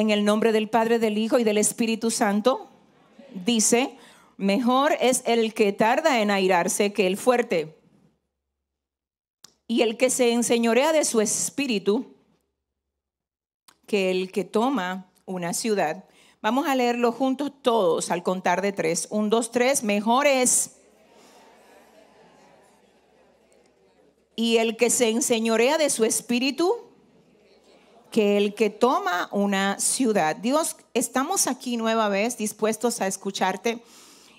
en el nombre del Padre, del Hijo y del Espíritu Santo, dice, mejor es el que tarda en airarse que el fuerte. Y el que se enseñorea de su espíritu, que el que toma una ciudad. Vamos a leerlo juntos todos al contar de tres. Un, dos, tres, mejor es. Y el que se enseñorea de su espíritu, que el que toma una ciudad. Dios, estamos aquí nueva vez dispuestos a escucharte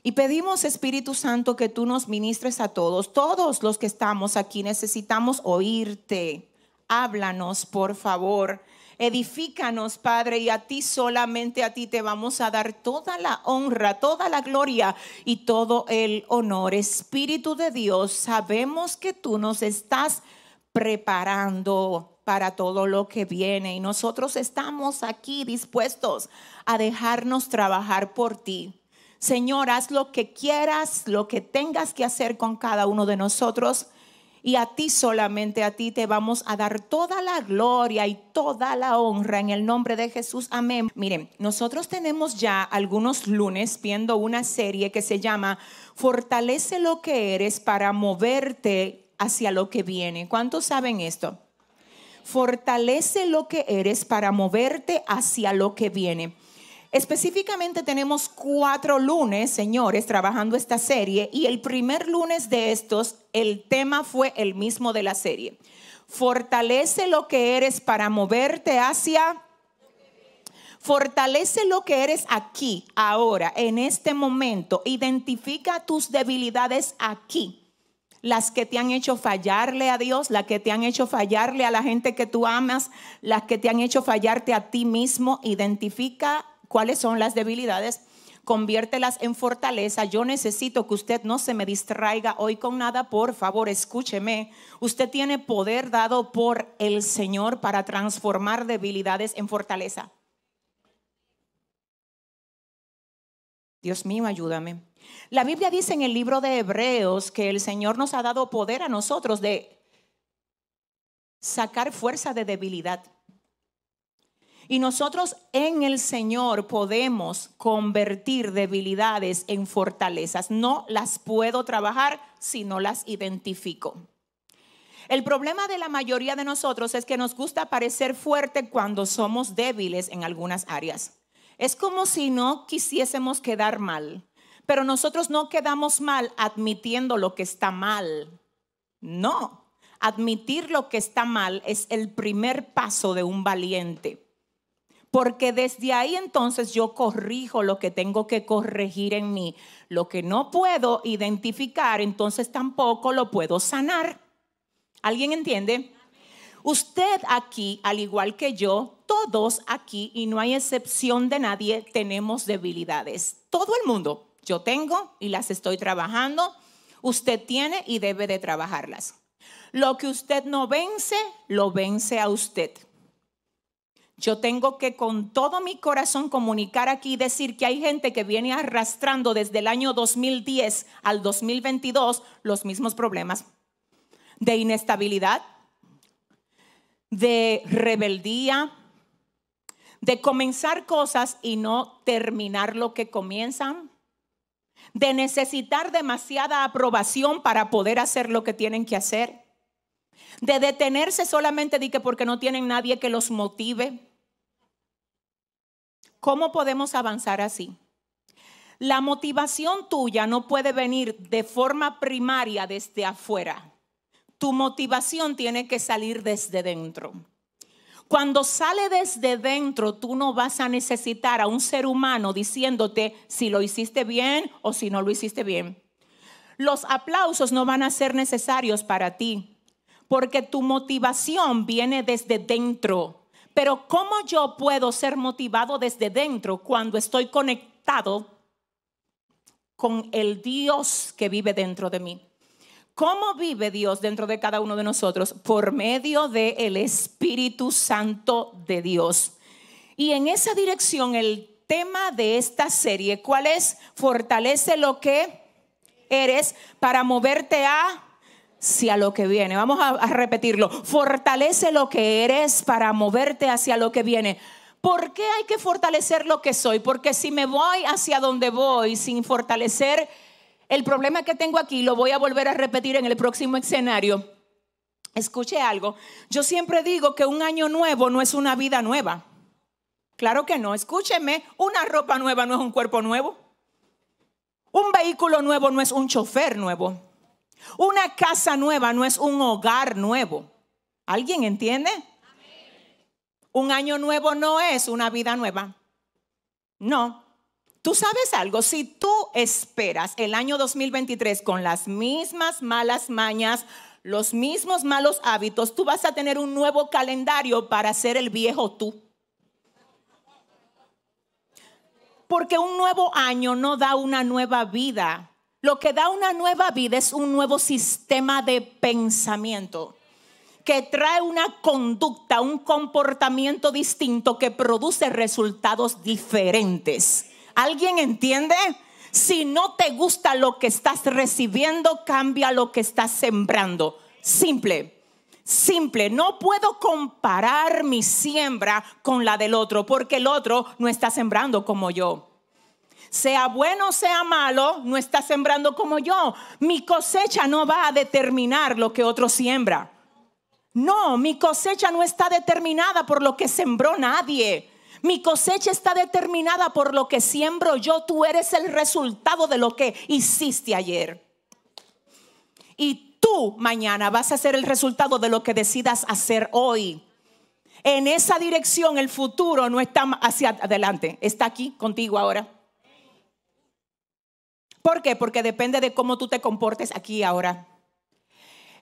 y pedimos, Espíritu Santo, que tú nos ministres a todos. Todos los que estamos aquí necesitamos oírte. Háblanos, por favor. Edifícanos, Padre, y a ti solamente a ti te vamos a dar toda la honra, toda la gloria y todo el honor. Espíritu de Dios, sabemos que tú nos estás preparando para todo lo que viene. Y nosotros estamos aquí dispuestos a dejarnos trabajar por ti. Señor, haz lo que quieras, lo que tengas que hacer con cada uno de nosotros. Y a ti solamente, a ti te vamos a dar toda la gloria y toda la honra en el nombre de Jesús. Amén. Miren, nosotros tenemos ya algunos lunes viendo una serie que se llama Fortalece lo que eres para moverte hacia lo que viene. ¿Cuántos saben esto? fortalece lo que eres para moverte hacia lo que viene. Específicamente tenemos cuatro lunes, señores, trabajando esta serie y el primer lunes de estos, el tema fue el mismo de la serie. Fortalece lo que eres para moverte hacia... Fortalece lo que eres aquí, ahora, en este momento. Identifica tus debilidades aquí las que te han hecho fallarle a Dios, las que te han hecho fallarle a la gente que tú amas, las que te han hecho fallarte a ti mismo. Identifica cuáles son las debilidades, conviértelas en fortaleza. Yo necesito que usted no se me distraiga hoy con nada, por favor, escúcheme. Usted tiene poder dado por el Señor para transformar debilidades en fortaleza. Dios mío, ayúdame. La Biblia dice en el libro de Hebreos que el Señor nos ha dado poder a nosotros de sacar fuerza de debilidad. Y nosotros en el Señor podemos convertir debilidades en fortalezas. No las puedo trabajar si no las identifico. El problema de la mayoría de nosotros es que nos gusta parecer fuerte cuando somos débiles en algunas áreas. Es como si no quisiésemos quedar mal pero nosotros no quedamos mal admitiendo lo que está mal. No, admitir lo que está mal es el primer paso de un valiente. Porque desde ahí entonces yo corrijo lo que tengo que corregir en mí. Lo que no puedo identificar, entonces tampoco lo puedo sanar. ¿Alguien entiende? Usted aquí, al igual que yo, todos aquí, y no hay excepción de nadie, tenemos debilidades. Todo el mundo. Yo tengo y las estoy trabajando. Usted tiene y debe de trabajarlas. Lo que usted no vence, lo vence a usted. Yo tengo que con todo mi corazón comunicar aquí y decir que hay gente que viene arrastrando desde el año 2010 al 2022 los mismos problemas de inestabilidad, de rebeldía, de comenzar cosas y no terminar lo que comienzan, de necesitar demasiada aprobación para poder hacer lo que tienen que hacer, de detenerse solamente de que porque no tienen nadie que los motive. ¿Cómo podemos avanzar así? La motivación tuya no puede venir de forma primaria desde afuera. Tu motivación tiene que salir desde dentro. Cuando sale desde dentro, tú no vas a necesitar a un ser humano diciéndote si lo hiciste bien o si no lo hiciste bien. Los aplausos no van a ser necesarios para ti, porque tu motivación viene desde dentro. Pero ¿cómo yo puedo ser motivado desde dentro cuando estoy conectado con el Dios que vive dentro de mí? ¿Cómo vive Dios dentro de cada uno de nosotros? Por medio del Espíritu Santo de Dios. Y en esa dirección el tema de esta serie, ¿cuál es? Fortalece lo que eres para moverte hacia lo que viene. Vamos a, a, repetirlo. Fortalece lo que eres para moverte hacia lo que viene. ¿Por qué hay que fortalecer lo que soy? Porque si me voy hacia donde voy sin fortalecer el problema que tengo aquí, lo voy a volver a repetir en el próximo escenario. Escuche algo. Yo siempre digo que un año nuevo no es una vida nueva. Claro que no. Escúcheme, una ropa nueva no es un cuerpo nuevo. Un vehículo nuevo no es un chofer nuevo. Una casa nueva no es un hogar nuevo. ¿Alguien entiende? Un año nuevo no es una vida nueva. No. Tú sabes algo, si tú esperas el año 2023 con las mismas malas mañas, los mismos malos hábitos, tú vas a tener un nuevo calendario para ser el viejo tú. Porque un nuevo año no da una nueva vida. Lo que da una nueva vida es un nuevo sistema de pensamiento que trae una conducta, un comportamiento distinto que produce resultados diferentes. ¿Alguien entiende? Si no te gusta lo que estás recibiendo, cambia lo que estás sembrando. Simple simple. No puedo comparar mi siembra con la del otro, porque el otro no está sembrando como yo. Sea bueno o sea malo, no está sembrando como yo. Mi cosecha no va a determinar lo que otro siembra. No, mi cosecha no está determinada por lo que sembró nadie. Mi cosecha está determinada por lo que siembro yo. Tú eres el resultado de lo que hiciste ayer. Y tú mañana vas a ser el resultado de lo que decidas hacer hoy. En esa dirección el futuro no está hacia adelante, está aquí contigo ahora. ¿Por qué? Porque depende de cómo tú te comportes aquí ahora.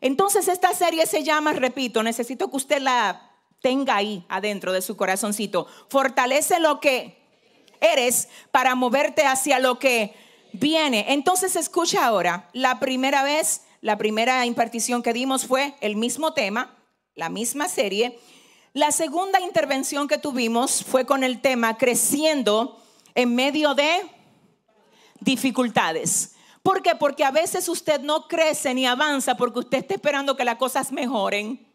Entonces esta serie se llama, repito, necesito que usted la tenga ahí adentro de su corazoncito. Fortalece lo que eres para moverte hacia lo que viene. Entonces escucha ahora, la primera vez, la primera impartición que dimos fue el mismo tema, la misma serie. La segunda intervención que tuvimos fue con el tema creciendo en medio de dificultades. ¿Por qué? Porque a veces usted no crece ni avanza porque usted está esperando que las cosas mejoren.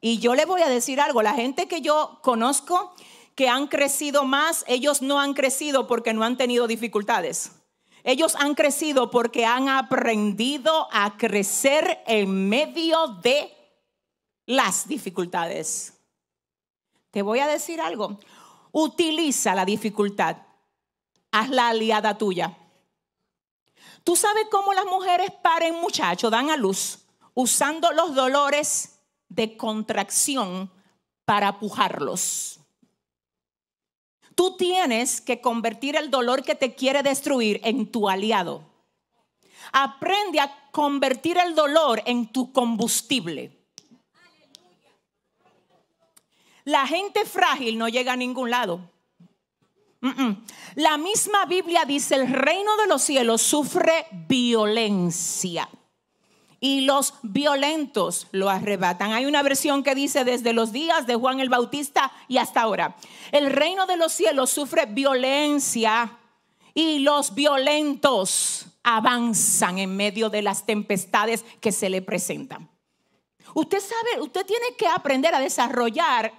Y yo le voy a decir algo, la gente que yo conozco que han crecido más, ellos no han crecido porque no han tenido dificultades. Ellos han crecido porque han aprendido a crecer en medio de las dificultades. Te voy a decir algo, utiliza la dificultad, hazla aliada tuya. Tú sabes cómo las mujeres paren muchachos, dan a luz, usando los dolores de contracción para pujarlos. Tú tienes que convertir el dolor que te quiere destruir en tu aliado. Aprende a convertir el dolor en tu combustible. La gente frágil no llega a ningún lado. La misma Biblia dice, el reino de los cielos sufre violencia y los violentos lo arrebatan. Hay una versión que dice desde los días de Juan el Bautista y hasta ahora. El reino de los cielos sufre violencia y los violentos avanzan en medio de las tempestades que se le presentan. Usted sabe, usted tiene que aprender a desarrollar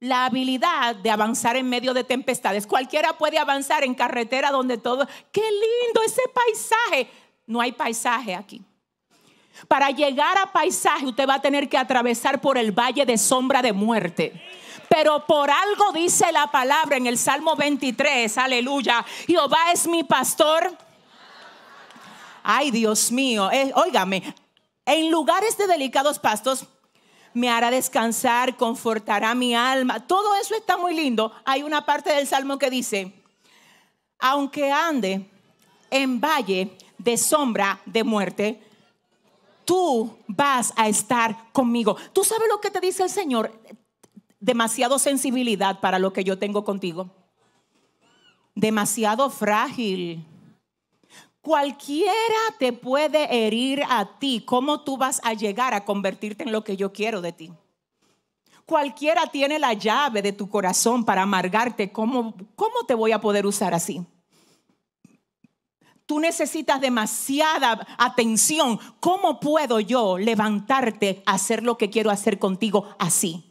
la habilidad de avanzar en medio de tempestades. Cualquiera puede avanzar en carretera donde todo... ¡Qué lindo ese paisaje! No hay paisaje aquí. Para llegar a paisaje usted va a tener que atravesar por el valle de sombra de muerte. Pero por algo dice la palabra en el Salmo 23, aleluya, Jehová es mi pastor. Ay, Dios mío, eh, óigame, en lugares de delicados pastos me hará descansar, confortará mi alma. Todo eso está muy lindo. Hay una parte del Salmo que dice, aunque ande en valle de sombra de muerte, tú vas a estar conmigo. ¿Tú sabes lo que te dice el Señor? Demasiado sensibilidad para lo que yo tengo contigo. Demasiado frágil. Cualquiera te puede herir a ti. ¿Cómo tú vas a llegar a convertirte en lo que yo quiero de ti? Cualquiera tiene la llave de tu corazón para amargarte. ¿Cómo, cómo te voy a poder usar así? tú necesitas demasiada atención. ¿Cómo puedo yo levantarte a hacer lo que quiero hacer contigo así?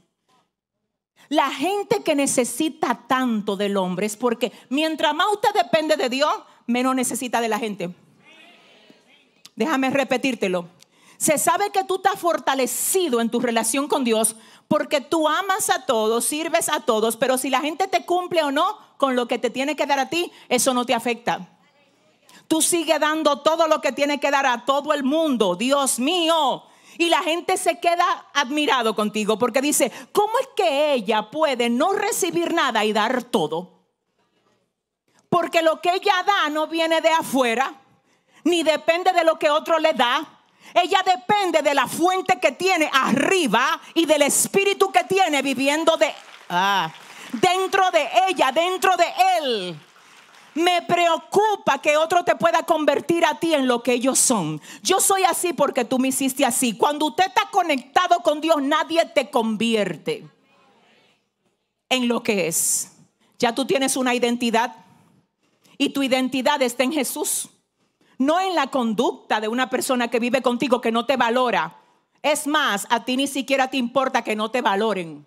La gente que necesita tanto del hombre es porque mientras más usted depende de Dios, menos necesita de la gente. Déjame repetírtelo. Se sabe que tú estás fortalecido en tu relación con Dios porque tú amas a todos, sirves a todos, pero si la gente te cumple o no con lo que te tiene que dar a ti, eso no te afecta. Tú sigues dando todo lo que tienes que dar a todo el mundo, Dios mío. Y la gente se queda admirado contigo porque dice, ¿cómo es que ella puede no recibir nada y dar todo? Porque lo que ella da no viene de afuera, ni depende de lo que otro le da. Ella depende de la fuente que tiene arriba y del espíritu que tiene viviendo de, ah, dentro de ella, dentro de él. Me preocupa que otro te pueda convertir a ti en lo que ellos son. Yo soy así porque tú me hiciste así. Cuando usted está conectado con Dios, nadie te convierte en lo que es. Ya tú tienes una identidad y tu identidad está en Jesús. No en la conducta de una persona que vive contigo que no te valora. Es más, a ti ni siquiera te importa que no te valoren.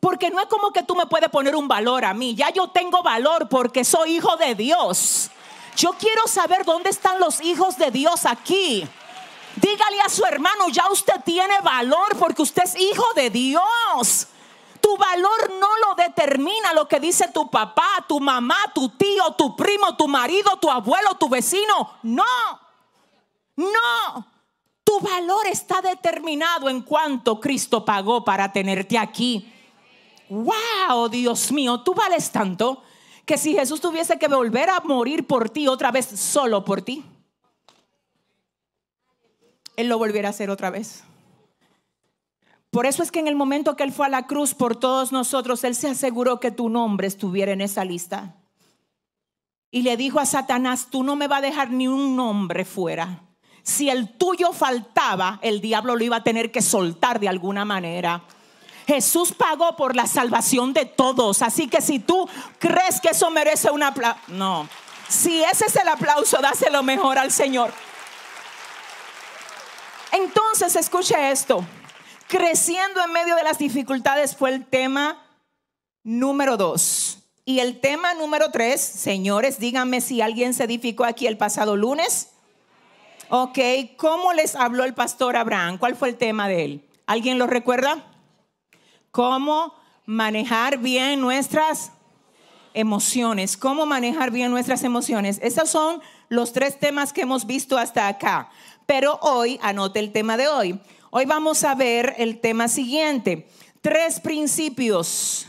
Porque no es como que tú me puedes poner un valor a mí. Ya yo tengo valor porque soy hijo de Dios. Yo quiero saber dónde están los hijos de Dios aquí. Dígale a su hermano, ya usted tiene valor porque usted es hijo de Dios. Tu valor no lo determina lo que dice tu papá, tu mamá, tu tío, tu primo, tu marido, tu abuelo, tu vecino. No, no. Tu valor está determinado en cuanto Cristo pagó para tenerte aquí wow, Dios mío, tú vales tanto que si Jesús tuviese que volver a morir por ti otra vez, solo por ti, Él lo volviera a hacer otra vez. Por eso es que en el momento que Él fue a la cruz por todos nosotros, Él se aseguró que tu nombre estuviera en esa lista. Y le dijo a Satanás, tú no me vas a dejar ni un nombre fuera. Si el tuyo faltaba, el diablo lo iba a tener que soltar de alguna manera. Jesús pagó por la salvación de todos. Así que si tú crees que eso merece un aplauso, no. Si ese es el aplauso, dáselo mejor al Señor. Entonces, escuche esto. Creciendo en medio de las dificultades fue el tema número dos. Y el tema número tres, señores, díganme si alguien se edificó aquí el pasado lunes. Ok, ¿cómo les habló el pastor Abraham? ¿Cuál fue el tema de él? ¿Alguien lo recuerda? cómo manejar bien nuestras emociones, cómo manejar bien nuestras emociones. Esos son los tres temas que hemos visto hasta acá. Pero hoy, anote el tema de hoy. Hoy vamos a ver el tema siguiente. Tres principios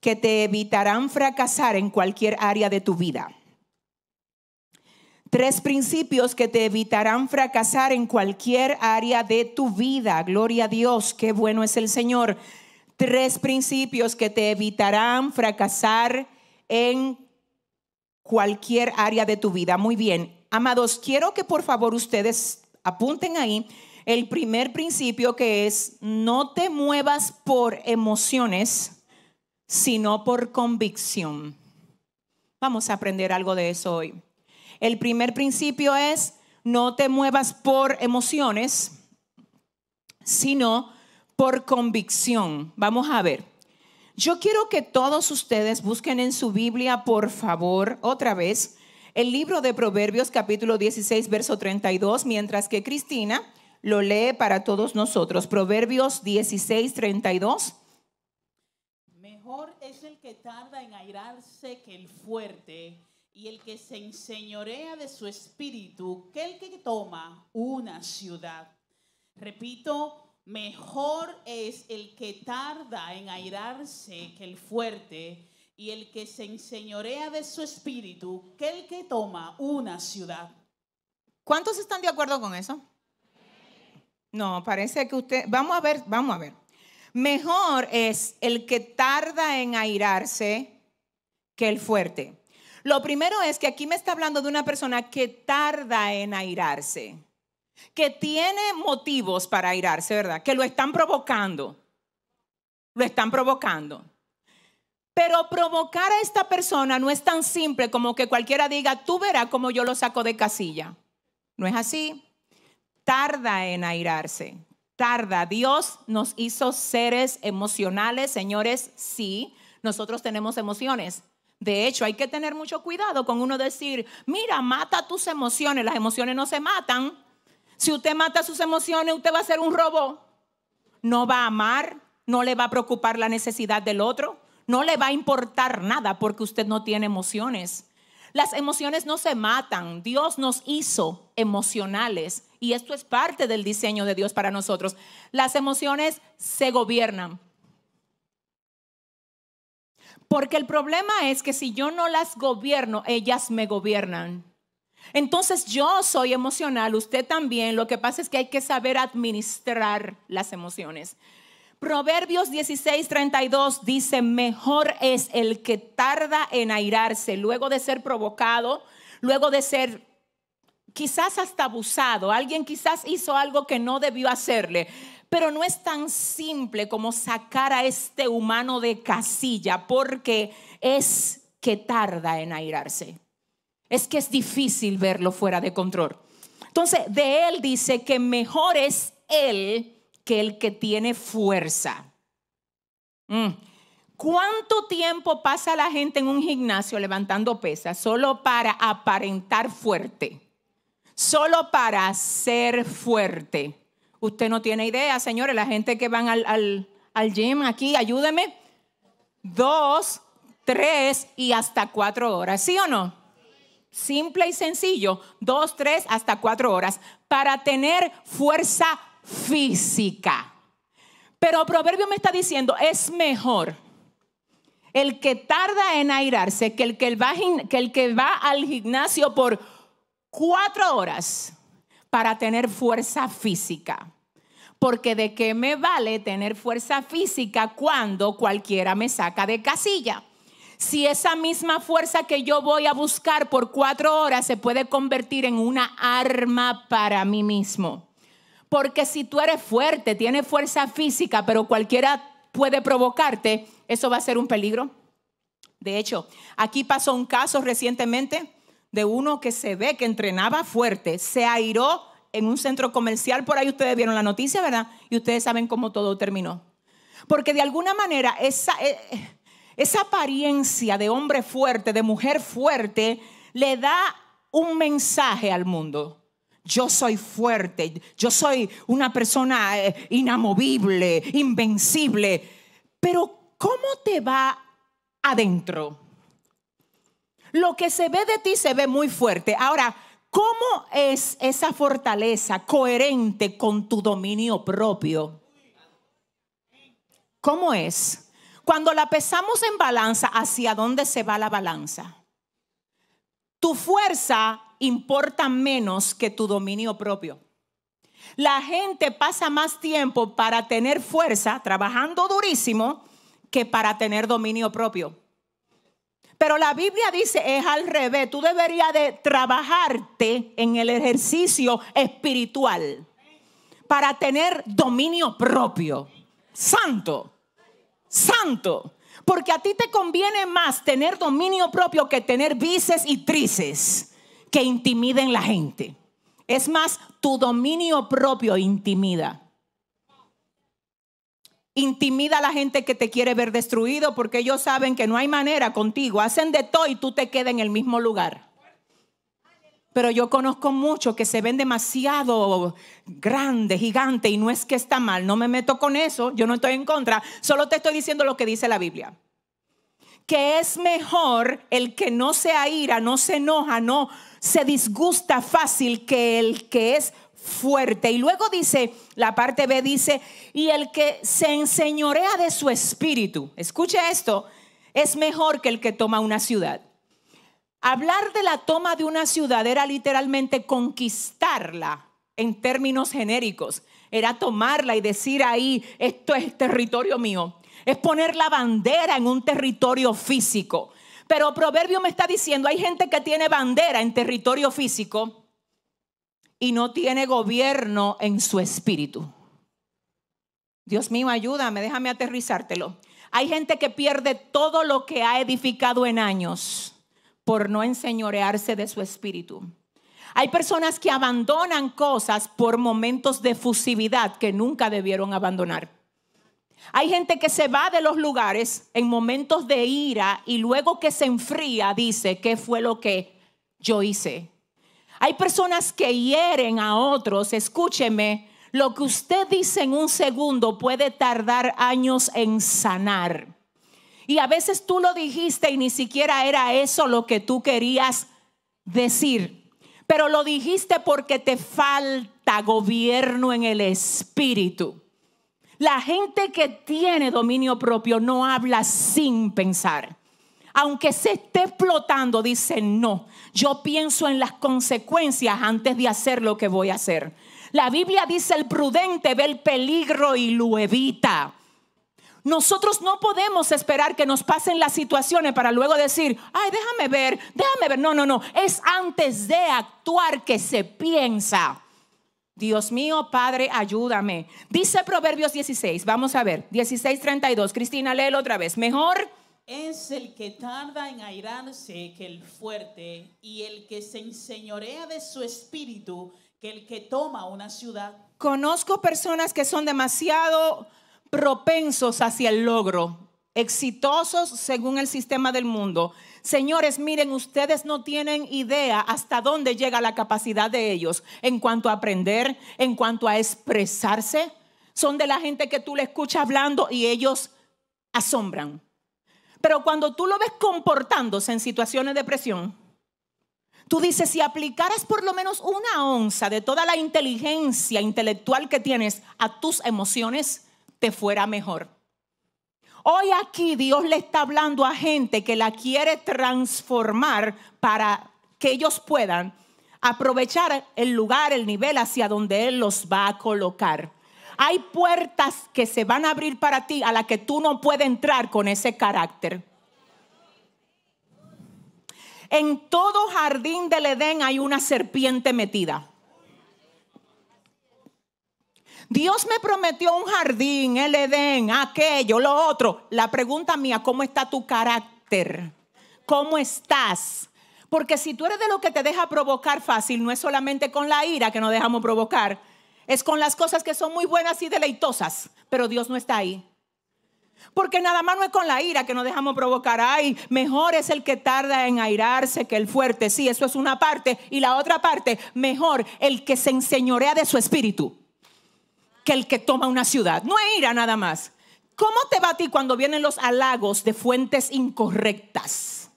que te evitarán fracasar en cualquier área de tu vida. Tres principios que te evitarán fracasar en cualquier área de tu vida. Gloria a Dios, qué bueno es el Señor. Tres principios que te evitarán fracasar en cualquier área de tu vida. Muy bien, amados, quiero que por favor ustedes apunten ahí el primer principio que es no te muevas por emociones, sino por convicción. Vamos a aprender algo de eso hoy. El primer principio es no te muevas por emociones, sino por convicción. Vamos a ver. Yo quiero que todos ustedes busquen en su Biblia, por favor, otra vez, el libro de Proverbios capítulo 16, verso 32, mientras que Cristina lo lee para todos nosotros. Proverbios 16, 32. Mejor es el que tarda en airarse que el fuerte y el que se enseñorea de su espíritu, que el que toma una ciudad. Repito, mejor es el que tarda en airarse que el fuerte, y el que se enseñorea de su espíritu, que el que toma una ciudad. ¿Cuántos están de acuerdo con eso? No, parece que usted, vamos a ver, vamos a ver. Mejor es el que tarda en airarse que el fuerte. Lo primero es que aquí me está hablando de una persona que tarda en airarse, que tiene motivos para airarse, ¿verdad? Que lo están provocando. Lo están provocando. Pero provocar a esta persona no es tan simple como que cualquiera diga, tú verás cómo yo lo saco de casilla. No es así. Tarda en airarse. Tarda. Dios nos hizo seres emocionales, señores, sí. Nosotros tenemos emociones, de hecho, hay que tener mucho cuidado con uno decir, mira, mata tus emociones, las emociones no se matan. Si usted mata sus emociones, usted va a ser un robot. No va a amar, no le va a preocupar la necesidad del otro, no le va a importar nada porque usted no tiene emociones. Las emociones no se matan, Dios nos hizo emocionales y esto es parte del diseño de Dios para nosotros. Las emociones se gobiernan, porque el problema es que si yo no las gobierno, ellas me gobiernan. Entonces yo soy emocional, usted también. Lo que pasa es que hay que saber administrar las emociones. Proverbios 16, 32 dice, mejor es el que tarda en airarse luego de ser provocado, luego de ser quizás hasta abusado. Alguien quizás hizo algo que no debió hacerle. Pero no es tan simple como sacar a este humano de casilla, porque es que tarda en airarse. Es que es difícil verlo fuera de control. Entonces, de él dice que mejor es él que el que tiene fuerza. Mm. ¿Cuánto tiempo pasa la gente en un gimnasio levantando pesas solo para aparentar fuerte? Solo para ser fuerte. Usted no tiene idea, señores, la gente que van al, al, gym aquí, ayúdeme. Dos, tres y hasta cuatro horas, ¿sí o no? Simple y sencillo, dos, tres, hasta cuatro horas, para tener fuerza física. Pero Proverbio me está diciendo, es mejor el que tarda en airarse que el que que el que va al gimnasio por cuatro horas para tener fuerza física porque de qué me vale tener fuerza física cuando cualquiera me saca de casilla. Si esa misma fuerza que yo voy a buscar por cuatro horas se puede convertir en una arma para mí mismo. Porque si tú eres fuerte, tienes fuerza física, pero cualquiera puede provocarte, eso va a ser un peligro. De hecho, aquí pasó un caso recientemente de uno que se ve que entrenaba fuerte, se airó en un centro comercial, por ahí ustedes vieron la noticia, ¿verdad? Y ustedes saben cómo todo terminó. Porque de alguna manera esa, eh, esa apariencia de hombre fuerte, de mujer fuerte, le da un mensaje al mundo. Yo soy fuerte, yo soy una persona eh, inamovible, invencible. Pero ¿cómo te va adentro? Lo que se ve de ti se ve muy fuerte. Ahora, ¿Cómo es esa fortaleza coherente con tu dominio propio? ¿Cómo es? Cuando la pesamos en balanza, ¿hacia dónde se va la balanza? Tu fuerza importa menos que tu dominio propio. La gente pasa más tiempo para tener fuerza, trabajando durísimo, que para tener dominio propio. Pero la Biblia dice, es al revés, tú deberías de trabajarte en el ejercicio espiritual para tener dominio propio. Santo, santo. Porque a ti te conviene más tener dominio propio que tener vices y trices que intimiden la gente. Es más, tu dominio propio intimida. Intimida a la gente que te quiere ver destruido porque ellos saben que no hay manera contigo. Hacen de todo y tú te quedas en el mismo lugar. Pero yo conozco muchos que se ven demasiado grande, gigante y no es que está mal. No me meto con eso. Yo no estoy en contra. Solo te estoy diciendo lo que dice la Biblia que es mejor el que no se aira, no se enoja, no se disgusta fácil que el que es fuerte. Y luego dice, la parte B dice, y el que se enseñorea de su espíritu, escuche esto, es mejor que el que toma una ciudad. Hablar de la toma de una ciudad era literalmente conquistarla en términos genéricos, era tomarla y decir ahí, esto es territorio mío, es poner la bandera en un territorio físico. Pero Proverbio me está diciendo, hay gente que tiene bandera en territorio físico, y no tiene gobierno en su espíritu. Dios mío, ayúdame, déjame aterrizártelo. Hay gente que pierde todo lo que ha edificado en años por no enseñorearse de su espíritu. Hay personas que abandonan cosas por momentos de fusividad que nunca debieron abandonar. Hay gente que se va de los lugares en momentos de ira y luego que se enfría dice, ¿qué fue lo que yo hice? Hay personas que hieren a otros, escúcheme, lo que usted dice en un segundo puede tardar años en sanar. Y a veces tú lo dijiste y ni siquiera era eso lo que tú querías decir, pero lo dijiste porque te falta gobierno en el espíritu. La gente que tiene dominio propio no habla sin pensar aunque se esté explotando, dice, no, yo pienso en las consecuencias antes de hacer lo que voy a hacer. La Biblia dice, el prudente ve el peligro y lo evita. Nosotros no podemos esperar que nos pasen las situaciones para luego decir, ay, déjame ver, déjame ver. No, no, no. Es antes de actuar que se piensa. Dios mío, Padre, ayúdame. Dice Proverbios 16, vamos a ver, 16.32. Cristina, léelo otra vez. Mejor es el que tarda en airarse que el fuerte y el que se enseñorea de su espíritu que el que toma una ciudad. Conozco personas que son demasiado propensos hacia el logro, exitosos según el sistema del mundo. Señores, miren, ustedes no tienen idea hasta dónde llega la capacidad de ellos en cuanto a aprender, en cuanto a expresarse. Son de la gente que tú le escuchas hablando y ellos asombran. Pero cuando tú lo ves comportándose en situaciones de presión, tú dices, si aplicaras por lo menos una onza de toda la inteligencia intelectual que tienes a tus emociones, te fuera mejor. Hoy aquí Dios le está hablando a gente que la quiere transformar para que ellos puedan aprovechar el lugar, el nivel hacia donde Él los va a colocar. Hay puertas que se van a abrir para ti a las que tú no puedes entrar con ese carácter. En todo jardín del Edén hay una serpiente metida. Dios me prometió un jardín, el Edén, aquello, lo otro. La pregunta mía, ¿cómo está tu carácter? ¿Cómo estás? Porque si tú eres de los que te deja provocar fácil, no es solamente con la ira que nos dejamos provocar, es con las cosas que son muy buenas y deleitosas, pero Dios no está ahí. Porque nada más no es con la ira que nos dejamos provocar. Ay, mejor es el que tarda en airarse que el fuerte. Sí, eso es una parte. Y la otra parte, mejor el que se enseñorea de su espíritu que el que toma una ciudad. No es ira nada más. ¿Cómo te va a ti cuando vienen los halagos de fuentes incorrectas?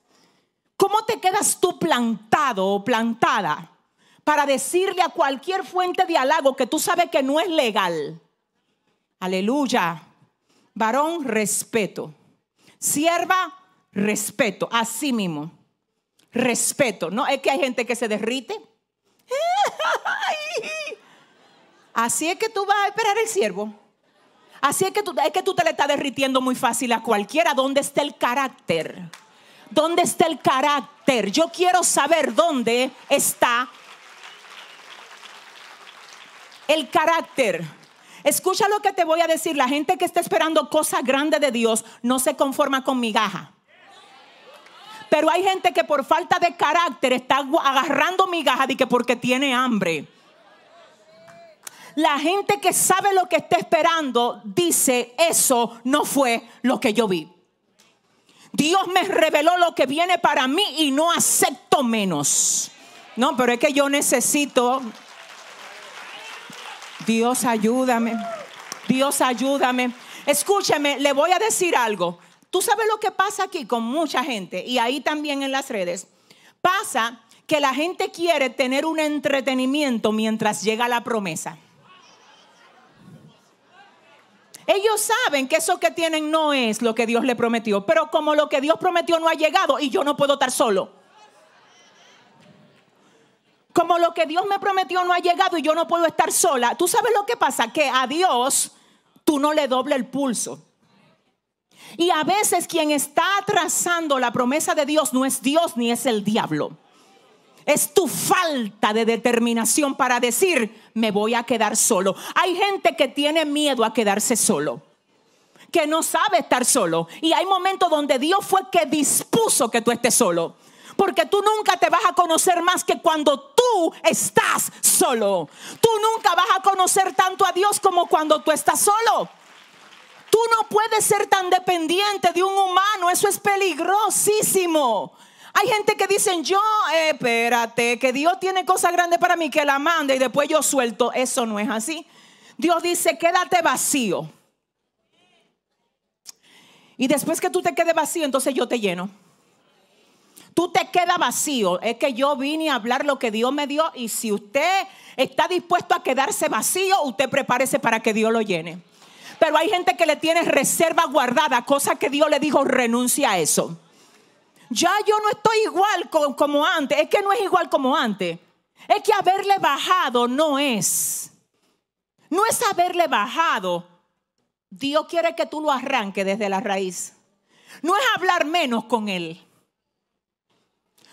¿Cómo te quedas tú plantado o plantada? para decirle a cualquier fuente de halago que tú sabes que no es legal. Aleluya. Varón, respeto. Sierva, respeto. Así mismo. Respeto. No es que hay gente que se derrite. Así es que tú vas a esperar el siervo. Así es que tú, es que tú te le estás derritiendo muy fácil a cualquiera. ¿Dónde está el carácter? ¿Dónde está el carácter? Yo quiero saber dónde está el carácter. Escucha lo que te voy a decir. La gente que está esperando cosas grandes de Dios no se conforma con migaja. Pero hay gente que por falta de carácter está agarrando migaja de que porque tiene hambre. La gente que sabe lo que está esperando dice, eso no fue lo que yo vi. Dios me reveló lo que viene para mí y no acepto menos. No, pero es que yo necesito Dios ayúdame, Dios ayúdame. Escúcheme, le voy a decir algo. Tú sabes lo que pasa aquí con mucha gente y ahí también en las redes. Pasa que la gente quiere tener un entretenimiento mientras llega la promesa. Ellos saben que eso que tienen no es lo que Dios le prometió, pero como lo que Dios prometió no ha llegado y yo no puedo estar solo como lo que Dios me prometió no ha llegado y yo no puedo estar sola, tú sabes lo que pasa, que a Dios tú no le doble el pulso. Y a veces quien está atrasando la promesa de Dios no es Dios ni es el diablo. Es tu falta de determinación para decir, me voy a quedar solo. Hay gente que tiene miedo a quedarse solo, que no sabe estar solo. Y hay momentos donde Dios fue que dispuso que tú estés solo. Porque tú nunca te vas a conocer más que cuando tú estás solo. Tú nunca vas a conocer tanto a Dios como cuando tú estás solo. Tú no puedes ser tan dependiente de un humano. Eso es peligrosísimo. Hay gente que dicen, yo, eh, espérate, que Dios tiene cosas grandes para mí, que la mande y después yo suelto. Eso no es así. Dios dice, quédate vacío. Y después que tú te quedes vacío, entonces yo te lleno tú te quedas vacío. Es que yo vine a hablar lo que Dios me dio y si usted está dispuesto a quedarse vacío, usted prepárese para que Dios lo llene. Pero hay gente que le tiene reserva guardada, cosa que Dios le dijo, renuncia a eso. Ya yo no estoy igual como antes, es que no es igual como antes. Es que haberle bajado no es. No es haberle bajado. Dios quiere que tú lo arranques desde la raíz. No es hablar menos con Él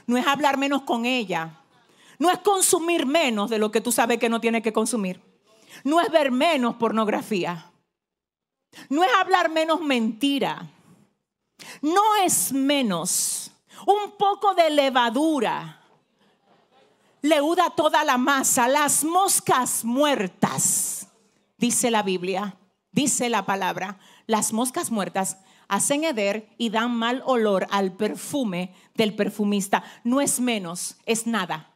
no es hablar menos con ella, no es consumir menos de lo que tú sabes que no tienes que consumir, no es ver menos pornografía, no es hablar menos mentira, no es menos un poco de levadura. Leuda toda la masa, las moscas muertas, dice la Biblia, dice la palabra, las moscas muertas hacen heder y dan mal olor al perfume del perfumista. No es menos, es nada.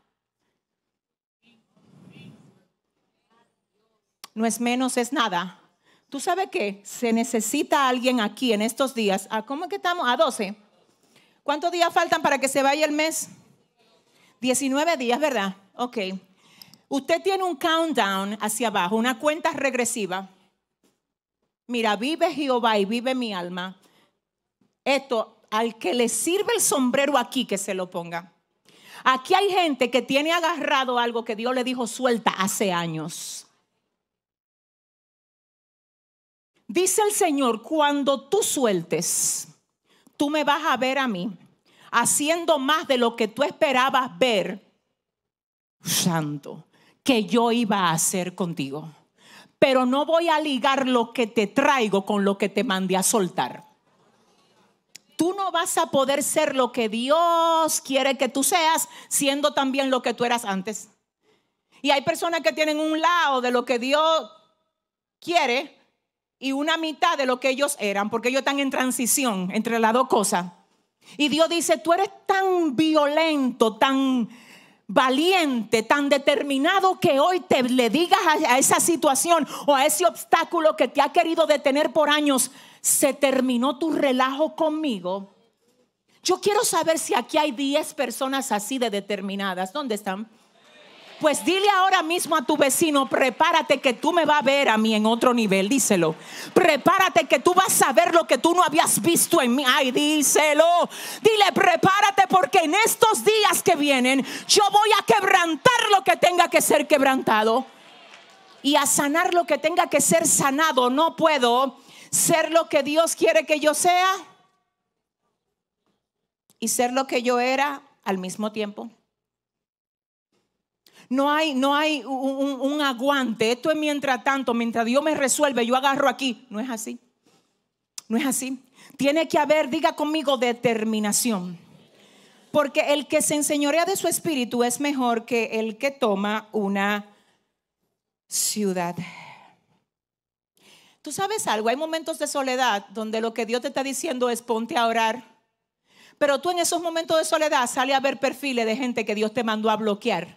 No es menos, es nada. ¿Tú sabes qué? Se necesita alguien aquí en estos días. cómo es que estamos? A 12. ¿Cuántos días faltan para que se vaya el mes? 19 días, ¿verdad? Ok. Usted tiene un countdown hacia abajo, una cuenta regresiva. Mira, vive Jehová y vive mi alma. Esto, al que le sirve el sombrero aquí, que se lo ponga. Aquí hay gente que tiene agarrado algo que Dios le dijo suelta hace años. Dice el Señor, cuando tú sueltes, tú me vas a ver a mí haciendo más de lo que tú esperabas ver, santo, que yo iba a hacer contigo. Pero no voy a ligar lo que te traigo con lo que te mandé a soltar. Tú no vas a poder ser lo que Dios quiere que tú seas, siendo también lo que tú eras antes. Y hay personas que tienen un lado de lo que Dios quiere y una mitad de lo que ellos eran, porque ellos están en transición entre las dos cosas. Y Dios dice, tú eres tan violento, tan valiente, tan determinado que hoy te le digas a, esa situación o a ese obstáculo que te ha querido detener por años, se terminó tu relajo conmigo. Yo quiero saber si aquí hay 10 personas así de determinadas. ¿Dónde están? Pues dile ahora mismo a tu vecino, prepárate que tú me vas a ver a mí en otro nivel, díselo. Prepárate que tú vas a ver lo que tú no habías visto en mí. Ay, díselo. Dile, prepárate porque en estos días que vienen yo voy a quebrantar lo que tenga que ser quebrantado y a sanar lo que tenga que ser sanado. No puedo ser lo que Dios quiere que yo sea y ser lo que yo era al mismo tiempo. No hay, no hay un, un, aguante. Esto es mientras tanto, mientras Dios me resuelve, yo agarro aquí. No es así. No es así. Tiene que haber, diga conmigo, determinación. Porque el que se enseñorea de su espíritu es mejor que el que toma una ciudad. Tú sabes algo, hay momentos de soledad donde lo que Dios te está diciendo es ponte a orar. Pero tú en esos momentos de soledad sale a ver perfiles de gente que Dios te mandó a bloquear.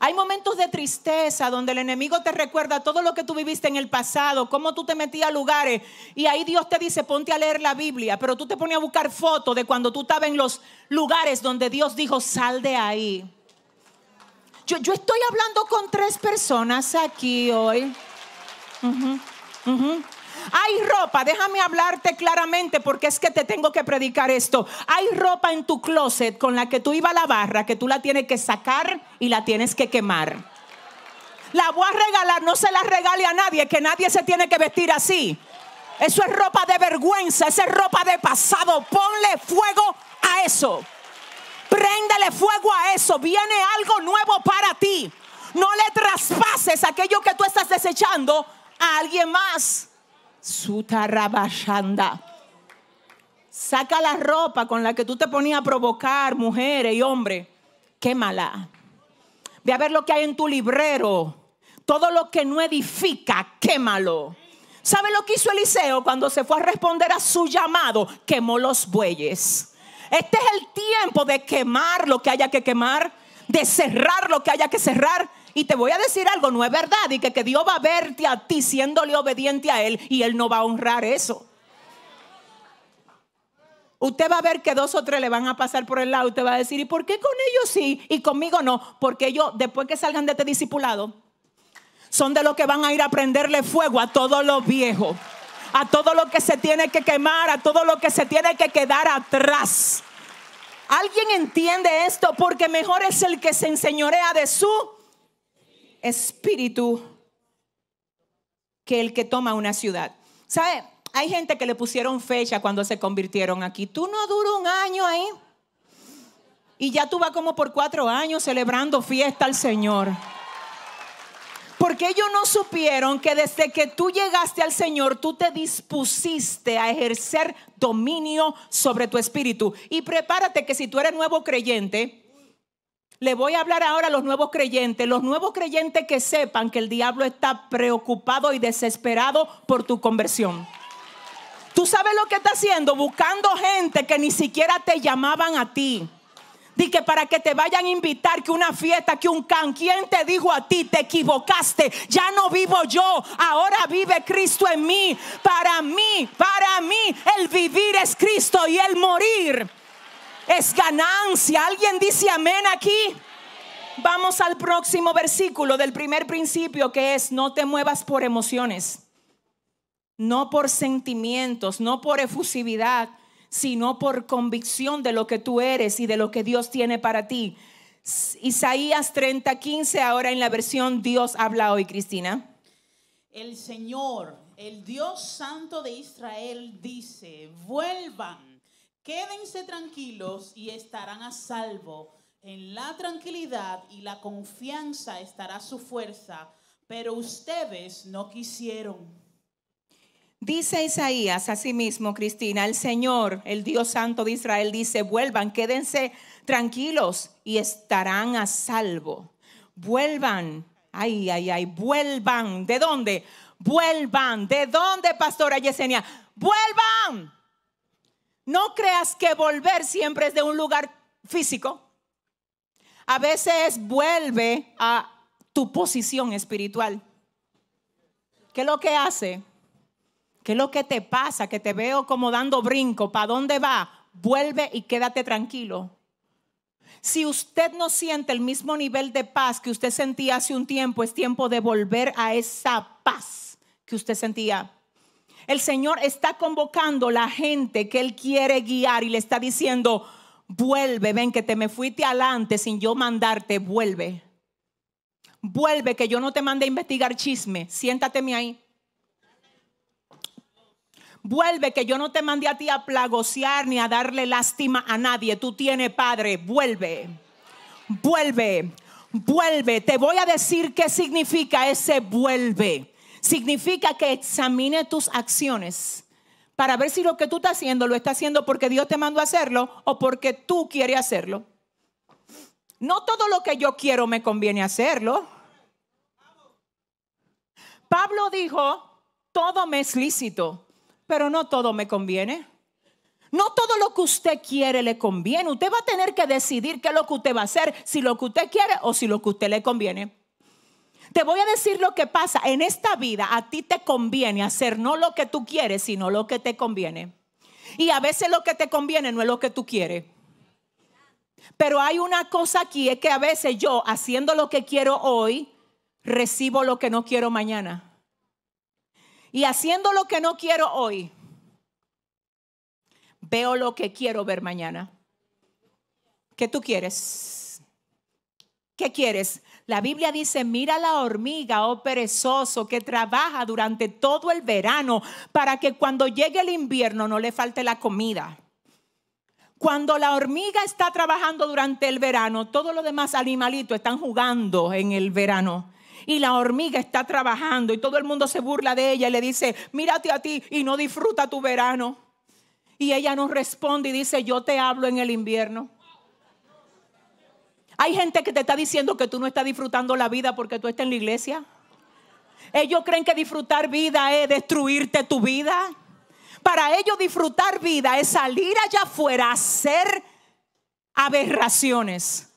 Hay momentos de tristeza donde el enemigo te recuerda todo lo que tú viviste en el pasado, cómo tú te metías a lugares y ahí Dios te dice, ponte a leer la Biblia, pero tú te pones a buscar fotos de cuando tú estabas en los lugares donde Dios dijo, sal de ahí. Yo, estoy hablando con tres personas aquí hoy. Hay ropa, déjame hablarte claramente porque es que te tengo que predicar esto. Hay ropa en tu closet con la que tú ibas a la barra que tú la tienes que sacar y la tienes que quemar. La voy a regalar, no se la regale a nadie, que nadie se tiene que vestir así. Eso es ropa de vergüenza, esa es ropa de pasado. Ponle fuego a eso. Préndele fuego a eso. Viene algo nuevo para ti. No le traspases aquello que tú estás desechando a alguien más. Sutarabashanda. Saca la ropa con la que tú te ponías a provocar, mujeres y hombres. Quémala. Ve a ver lo que hay en tu librero. Todo lo que no edifica, quémalo. ¿Sabe lo que hizo Eliseo cuando se fue a responder a su llamado? Quemó los bueyes. Este es el tiempo de quemar lo que haya que quemar, de cerrar lo que haya que cerrar. Y te voy a decir algo, no es verdad, y que, que Dios va a verte a ti siéndole obediente a Él y Él no va a honrar eso. Usted va a ver que dos o tres le van a pasar por el lado. Usted va a decir, ¿y por qué con ellos sí y conmigo no? Porque ellos, después que salgan de este discipulado, son de los que van a ir a prenderle fuego a todos los viejos a todo lo que se tiene que quemar, a todo lo que se tiene que quedar atrás. ¿Alguien entiende esto? Porque mejor es el que se enseñorea de su espíritu que el que toma una ciudad. ¿Sabe? Hay gente que le pusieron fecha cuando se convirtieron aquí. Tú no duró un año ahí. Y ya tú vas como por cuatro años celebrando fiesta al Señor. Porque ellos no supieron que desde que tú llegaste al Señor, tú te dispusiste a ejercer dominio sobre tu espíritu. Y prepárate que si tú eres nuevo creyente, le voy a hablar ahora a los nuevos creyentes, los nuevos creyentes que sepan que el diablo está preocupado y desesperado por tu conversión. Tú sabes lo que está haciendo, buscando gente que ni siquiera te llamaban a ti. Di que para que te vayan a invitar, que una fiesta, que un can. ¿Quién te dijo a ti? Te equivocaste. Ya no vivo yo. Ahora vive Cristo en mí. Para mí, para mí, el vivir es Cristo y el morir es ganancia. ¿Alguien dice amén aquí? Vamos al próximo versículo del primer principio que es, no te muevas por emociones, no por sentimientos, no por efusividad, sino por convicción de lo que tú eres y de lo que Dios tiene para ti. Isaías 30, 15, ahora en la versión Dios habla hoy, Cristina. El Señor, el Dios Santo de Israel, dice, vuelvan, quédense tranquilos y estarán a salvo. En la tranquilidad y la confianza estará su fuerza, pero ustedes no quisieron. Dice Isaías mismo, Cristina, el Señor, el Dios Santo de Israel, dice, vuelvan, quédense tranquilos y estarán a salvo. Vuelvan, ay, ay, ay, vuelvan. ¿De dónde? Vuelvan. ¿De dónde, pastora Yesenia? Vuelvan. No creas que volver siempre es de un lugar físico. A veces vuelve a tu posición espiritual. ¿Qué es lo que hace? ¿Qué es lo que te pasa? Que te veo como dando brinco. ¿Para dónde va? Vuelve y quédate tranquilo. Si usted no siente el mismo nivel de paz que usted sentía hace un tiempo, es tiempo de volver a esa paz que usted sentía. El Señor está convocando la gente que Él quiere guiar y le está diciendo, vuelve, ven que te me fuiste adelante sin yo mandarte, vuelve. Vuelve, que yo no te mande a investigar chisme, Siéntate ahí vuelve que yo no te mandé a ti a plagociar ni a darle lástima a nadie. Tú tienes padre, vuelve, vuelve, vuelve. Te voy a decir qué significa ese vuelve. Significa que examine tus acciones para ver si lo que tú estás haciendo lo estás haciendo porque Dios te mandó a hacerlo o porque tú quieres hacerlo. No todo lo que yo quiero me conviene hacerlo. Pablo dijo, todo me es lícito, pero no todo me conviene. No todo lo que usted quiere le conviene. Usted va a tener que decidir qué es lo que usted va a hacer, si lo que usted quiere o si lo que usted le conviene. Te voy a decir lo que pasa. En esta vida a ti te conviene hacer no lo que tú quieres, sino lo que te conviene. Y a veces lo que te conviene no es lo que tú quieres. Pero hay una cosa aquí, es que a veces yo haciendo lo que quiero hoy, recibo lo que no quiero mañana y haciendo lo que no quiero hoy, veo lo que quiero ver mañana. ¿Qué tú quieres? ¿Qué quieres? La Biblia dice, mira la hormiga, oh perezoso, que trabaja durante todo el verano para que cuando llegue el invierno no le falte la comida. Cuando la hormiga está trabajando durante el verano, todos los demás animalitos están jugando en el verano y la hormiga está trabajando y todo el mundo se burla de ella y le dice, mírate a ti y no disfruta tu verano. Y ella no responde y dice, yo te hablo en el invierno. Hay gente que te está diciendo que tú no estás disfrutando la vida porque tú estás en la iglesia. Ellos creen que disfrutar vida es destruirte tu vida. Para ellos disfrutar vida es salir allá afuera a hacer aberraciones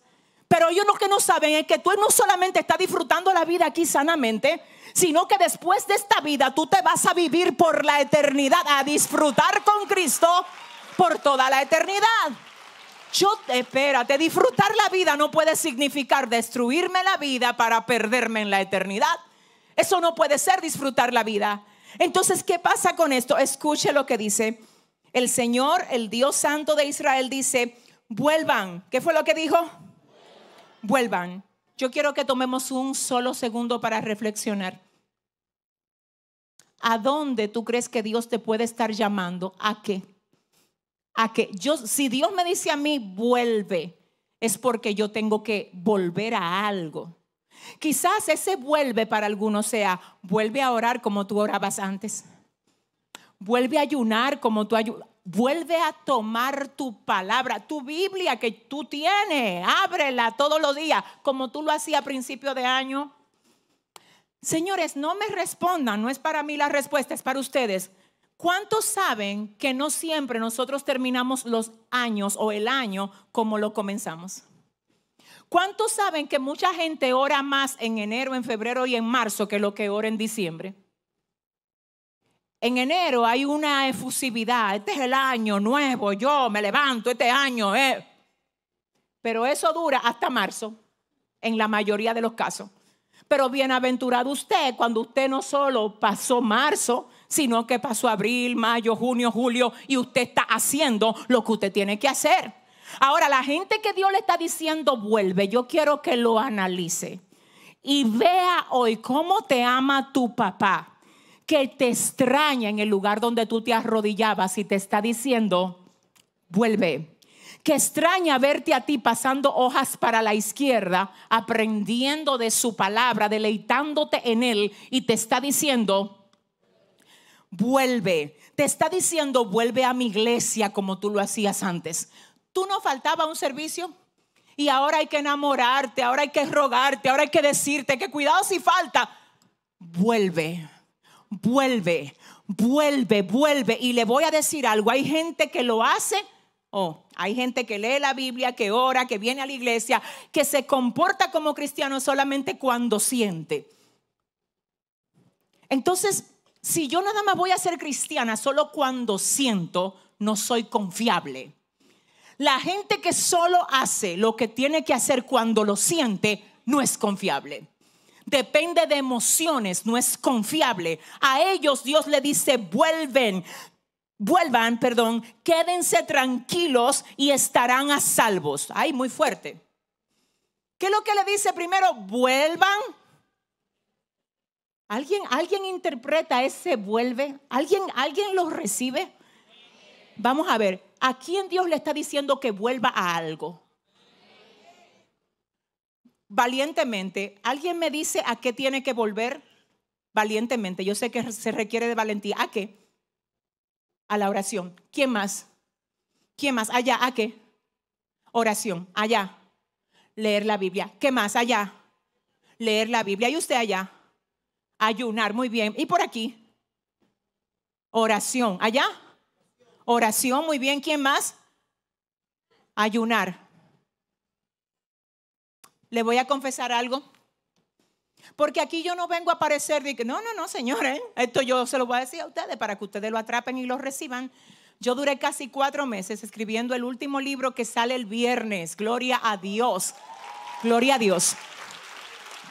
pero ellos lo que no saben es eh, que tú no solamente estás disfrutando la vida aquí sanamente, sino que después de esta vida tú te vas a vivir por la eternidad, a disfrutar con Cristo por toda la eternidad. Yo, espérate, disfrutar la vida no puede significar destruirme la vida para perderme en la eternidad. Eso no puede ser disfrutar la vida. Entonces, ¿qué pasa con esto? Escuche lo que dice el Señor, el Dios Santo de Israel, dice, vuelvan. ¿Qué fue lo que dijo? vuelvan. Yo quiero que tomemos un solo segundo para reflexionar. ¿A dónde tú crees que Dios te puede estar llamando? ¿A qué? ¿A qué? Yo, si Dios me dice a mí, vuelve, es porque yo tengo que volver a algo. Quizás ese vuelve para algunos sea, vuelve a orar como tú orabas antes. Vuelve a ayunar como tú ayunas Vuelve a tomar tu palabra, tu Biblia que tú tienes, ábrela todos los días, como tú lo hacías a principio de año. Señores, no me respondan, no es para mí la respuesta, es para ustedes. ¿Cuántos saben que no siempre nosotros terminamos los años o el año como lo comenzamos? ¿Cuántos saben que mucha gente ora más en enero, en febrero y en marzo que lo que ora en diciembre? En enero hay una efusividad, este es el año nuevo, yo me levanto este año. Eh. Pero eso dura hasta marzo, en la mayoría de los casos. Pero bienaventurado usted cuando usted no solo pasó marzo, sino que pasó abril, mayo, junio, julio y usted está haciendo lo que usted tiene que hacer. Ahora, la gente que Dios le está diciendo vuelve, yo quiero que lo analice y vea hoy cómo te ama tu papá que te extraña en el lugar donde tú te arrodillabas y te está diciendo, vuelve. Que extraña verte a ti pasando hojas para la izquierda, aprendiendo de su palabra, deleitándote en él y te está diciendo, vuelve. Te está diciendo, vuelve a mi iglesia como tú lo hacías antes. Tú no faltaba un servicio y ahora hay que enamorarte, ahora hay que rogarte, ahora hay que decirte que cuidado si falta. Vuelve vuelve, vuelve, vuelve. Y le voy a decir algo, hay gente que lo hace. o hay gente que lee la Biblia, que ora, que viene a la iglesia, que se comporta como cristiano solamente cuando siente. Entonces, si yo nada más voy a ser cristiana solo cuando siento, no soy confiable. La gente que solo hace lo que tiene que hacer cuando lo siente, no es confiable depende de emociones, no es confiable. A ellos Dios le dice, vuelven, vuelvan, perdón, quédense tranquilos y estarán a salvos. Ay, muy fuerte. ¿Qué es lo que le dice primero? Vuelvan. ¿Alguien, alguien interpreta ese vuelve? ¿Alguien, alguien los recibe? Vamos a ver, ¿a quién Dios le está diciendo que vuelva a algo? valientemente. ¿Alguien me dice a qué tiene que volver? Valientemente. Yo sé que se requiere de valentía. ¿A qué? A la oración. ¿Quién más? ¿Quién más? Allá. ¿A qué? Oración. Allá. Leer la Biblia. ¿Qué más? Allá. Leer la Biblia. ¿Y usted allá? Ayunar. Muy bien. ¿Y por aquí? Oración. ¿Allá? Oración. Muy bien. ¿Quién más? Ayunar. Le voy a confesar algo. Porque aquí yo no vengo a aparecer de que, no, no, no, señores, ¿eh? esto yo se lo voy a decir a ustedes para que ustedes lo atrapen y lo reciban. Yo duré casi cuatro meses escribiendo el último libro que sale el viernes. Gloria a Dios. Gloria a Dios.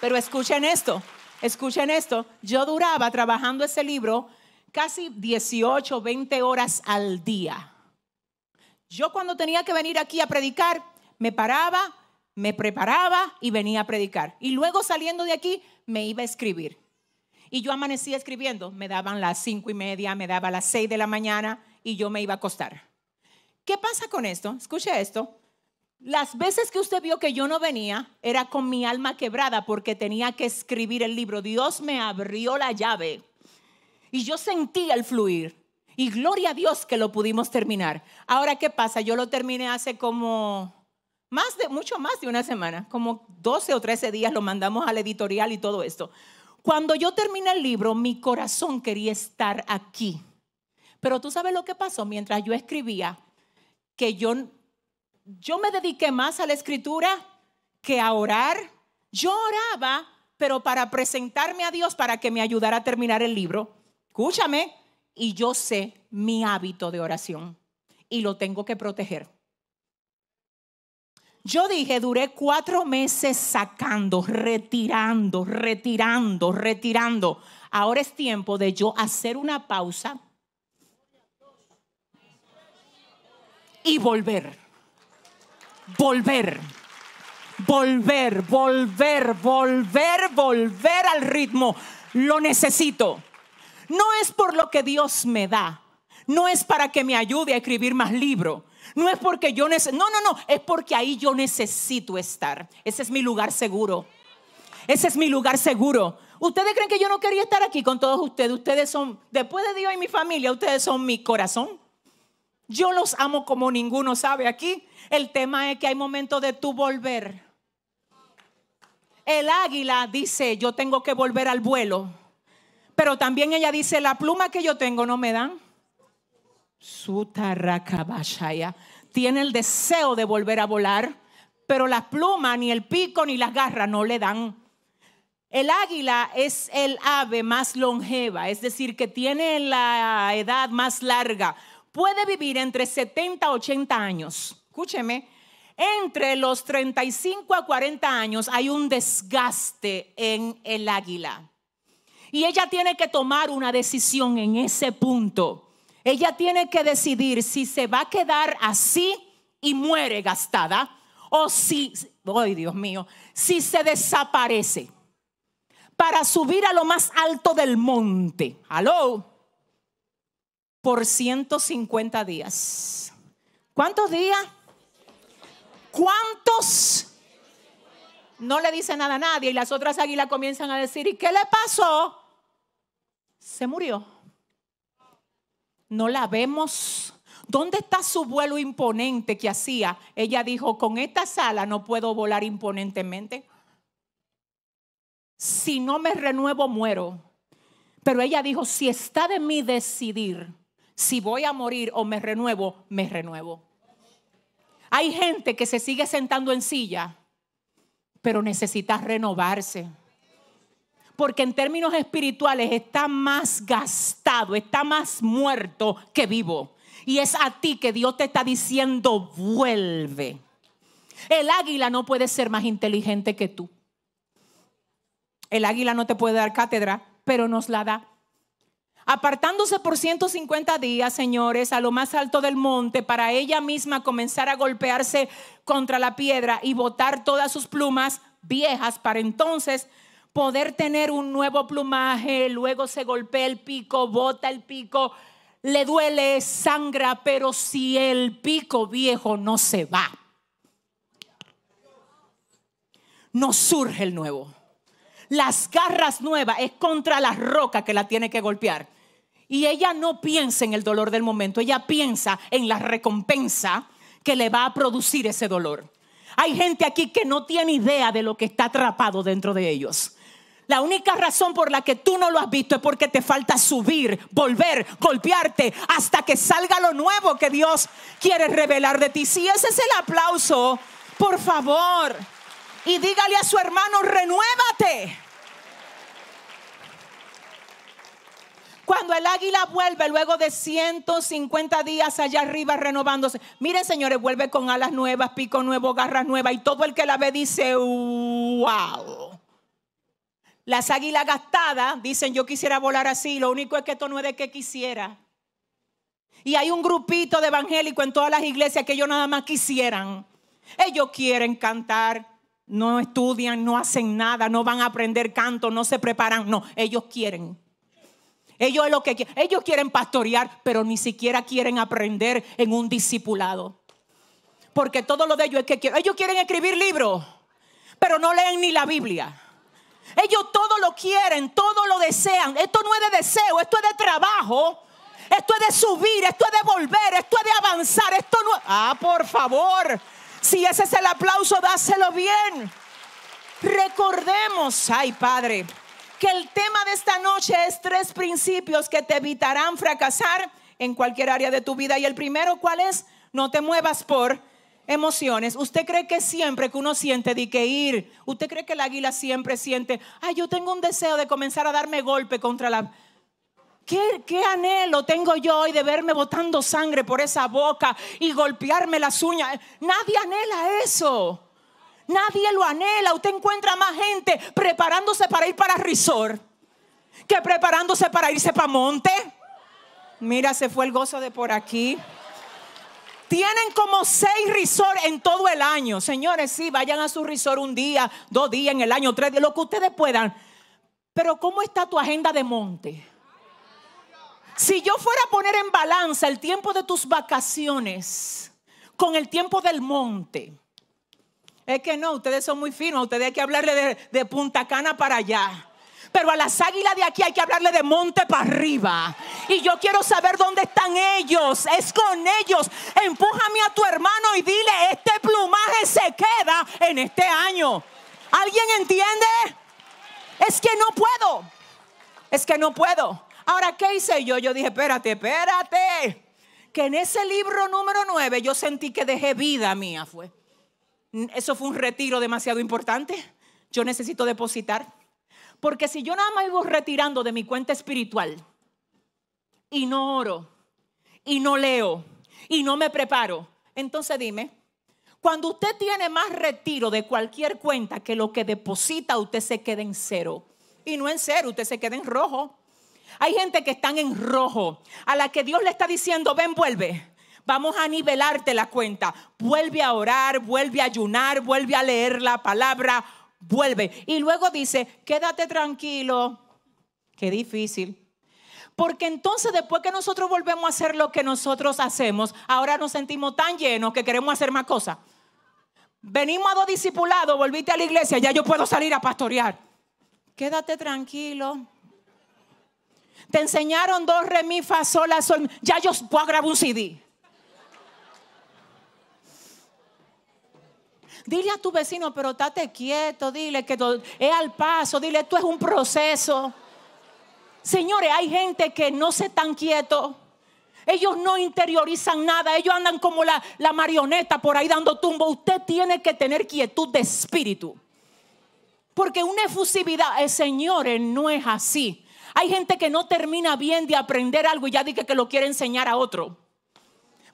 Pero escuchen esto, escuchen esto. Yo duraba trabajando ese libro casi 18, 20 horas al día. Yo cuando tenía que venir aquí a predicar, me paraba, me preparaba y venía a predicar. Y luego saliendo de aquí me iba a escribir. Y yo amanecía escribiendo, me daban las cinco y media, me daba las seis de la mañana y yo me iba a acostar. ¿Qué pasa con esto? Escuche esto. Las veces que usted vio que yo no venía era con mi alma quebrada porque tenía que escribir el libro. Dios me abrió la llave y yo sentí el fluir. Y gloria a Dios que lo pudimos terminar. Ahora, ¿qué pasa? Yo lo terminé hace como de, mucho más de una semana, como 12 o 13 días lo mandamos al editorial y todo esto. Cuando yo terminé el libro, mi corazón quería estar aquí. Pero tú sabes lo que pasó mientras yo escribía, que yo, yo me dediqué más a la escritura que a orar. Yo oraba, pero para presentarme a Dios para que me ayudara a terminar el libro. Escúchame, y yo sé mi hábito de oración y lo tengo que proteger. Yo dije, duré cuatro meses sacando, retirando, retirando, retirando. Ahora es tiempo de yo hacer una pausa y volver. Volver. Volver, volver, volver, volver al ritmo. Lo necesito. No es por lo que Dios me da. No es para que me ayude a escribir más libros no es porque yo necesito, no, no, no, es porque ahí yo necesito estar. Ese es mi lugar seguro. Ese es mi lugar seguro. ¿Ustedes creen que yo no quería estar aquí con todos ustedes? Ustedes son, después de Dios y mi familia, ustedes son mi corazón. Yo los amo como ninguno sabe aquí. El tema es que hay momento de tú volver. El águila dice, yo tengo que volver al vuelo. Pero también ella dice, la pluma que yo tengo no me dan. Tiene el deseo de volver a volar, pero las plumas, ni el pico, ni las garras no le dan. El águila es el ave más longeva, es decir, que tiene la edad más larga. Puede vivir entre 70 a 80 años. Escúcheme, entre los 35 a 40 años hay un desgaste en el águila. Y ella tiene que tomar una decisión en ese punto. Ella tiene que decidir si se va a quedar así y muere gastada o si, ay Dios mío, si se desaparece para subir a lo más alto del monte. Aló. Por 150 días. ¿Cuántos días? ¿Cuántos? No le dice nada a nadie y las otras águilas comienzan a decir, ¿y qué le pasó? Se murió no la vemos. ¿Dónde está su vuelo imponente que hacía? Ella dijo, con esta sala no puedo volar imponentemente. Si no me renuevo, muero. Pero ella dijo, si está de mí decidir si voy a morir o me renuevo, me renuevo. Hay gente que se sigue sentando en silla, pero necesita renovarse porque en términos espirituales está más gastado, está más muerto que vivo. Y es a ti que Dios te está diciendo, vuelve. El águila no puede ser más inteligente que tú. El águila no te puede dar cátedra, pero nos la da. Apartándose por 150 días, señores, a lo más alto del monte, para ella misma comenzar a golpearse contra la piedra y botar todas sus plumas viejas para entonces poder tener un nuevo plumaje, luego se golpea el pico, bota el pico, le duele, sangra, pero si el pico viejo no se va, no surge el nuevo. Las garras nuevas es contra la roca que la tiene que golpear. Y ella no piensa en el dolor del momento, ella piensa en la recompensa que le va a producir ese dolor. Hay gente aquí que no tiene idea de lo que está atrapado dentro de ellos. La única razón por la que tú no lo has visto es porque te falta subir, volver, golpearte hasta que salga lo nuevo que Dios quiere revelar de ti. Si ese es el aplauso, por favor, y dígale a su hermano, renuévate. Cuando el águila vuelve luego de 150 días allá arriba renovándose. Miren, señores, vuelve con alas nuevas, pico nuevo, garras nuevas. Y todo el que la ve dice, wow. Las águilas gastadas dicen, yo quisiera volar así, lo único es que esto no es de que quisiera. Y hay un grupito de evangélicos en todas las iglesias que ellos nada más quisieran. Ellos quieren cantar, no estudian, no hacen nada, no van a aprender canto, no se preparan, no, ellos quieren. Ellos es lo que quieren. Ellos quieren pastorear, pero ni siquiera quieren aprender en un discipulado. Porque todo lo de ellos es que quieren. Ellos quieren escribir libros, pero no leen ni la Biblia. Ellos todo lo quieren, todo lo desean. Esto no es de deseo, esto es de trabajo. Esto es de subir, esto es de volver, esto es de avanzar. Esto no. Ah, por favor. Si ese es el aplauso, dáselo bien. Recordemos, ay Padre, que el tema de esta noche es tres principios que te evitarán fracasar en cualquier área de tu vida. Y el primero, ¿cuál es? No te muevas por emociones. ¿Usted cree que siempre que uno siente de que ir, usted cree que el águila siempre siente, ay, yo tengo un deseo de comenzar a darme golpe contra la... ¿Qué, anhelo tengo yo hoy de verme botando sangre por esa boca y golpearme las uñas? Nadie anhela eso. Nadie lo anhela. Usted encuentra más gente preparándose para ir para risor que preparándose para irse para Monte. Mira, se fue el gozo de por aquí. Tienen como seis risores en todo el año. Señores, sí, vayan a su risor un día, dos días en el año, tres días, lo que ustedes puedan. Pero ¿cómo está tu agenda de monte? Si yo fuera a poner en balanza el tiempo de tus vacaciones con el tiempo del monte, es que no, ustedes son muy finos, ustedes hay que hablarle de, de Punta Cana para allá. Pero a las águilas de aquí hay que hablarle de monte para arriba. Y yo quiero saber dónde están ellos. Es con ellos. Empújame a tu hermano y dile, este plumaje se queda en este año. ¿Alguien entiende? Es que no puedo. Es que no puedo. Ahora, ¿qué hice yo? Yo dije, espérate, espérate. Que en ese libro número 9 yo sentí que dejé vida mía. Fue. Eso fue un retiro demasiado importante. Yo necesito depositar. Porque si yo nada más vivo retirando de mi cuenta espiritual y no oro, y no leo, y no me preparo, entonces dime, cuando usted tiene más retiro de cualquier cuenta que lo que deposita, usted se queda en cero. Y no en cero, usted se queda en rojo. Hay gente que están en rojo, a la que Dios le está diciendo, ven, vuelve. Vamos a nivelarte la cuenta. Vuelve a orar, vuelve a ayunar, vuelve a leer la palabra, vuelve. Y luego dice, quédate tranquilo. Qué difícil. Porque entonces después que nosotros volvemos a hacer lo que nosotros hacemos, ahora nos sentimos tan llenos que queremos hacer más cosas. Venimos a dos discipulados, volviste a la iglesia, ya yo puedo salir a pastorear. Quédate tranquilo. Te enseñaron dos remifas solas, ya yo puedo grabar un CD. Dile a tu vecino, pero estate quieto, dile que es al paso, dile, esto es un proceso. Señores, hay gente que no se tan quieto. Ellos no interiorizan nada, ellos andan como la, marioneta por ahí dando tumbo. Usted tiene que tener quietud de espíritu. Porque una efusividad, señores, eh, no es así. Hay gente que no termina bien de aprender algo y ya dice que lo quiere enseñar a otro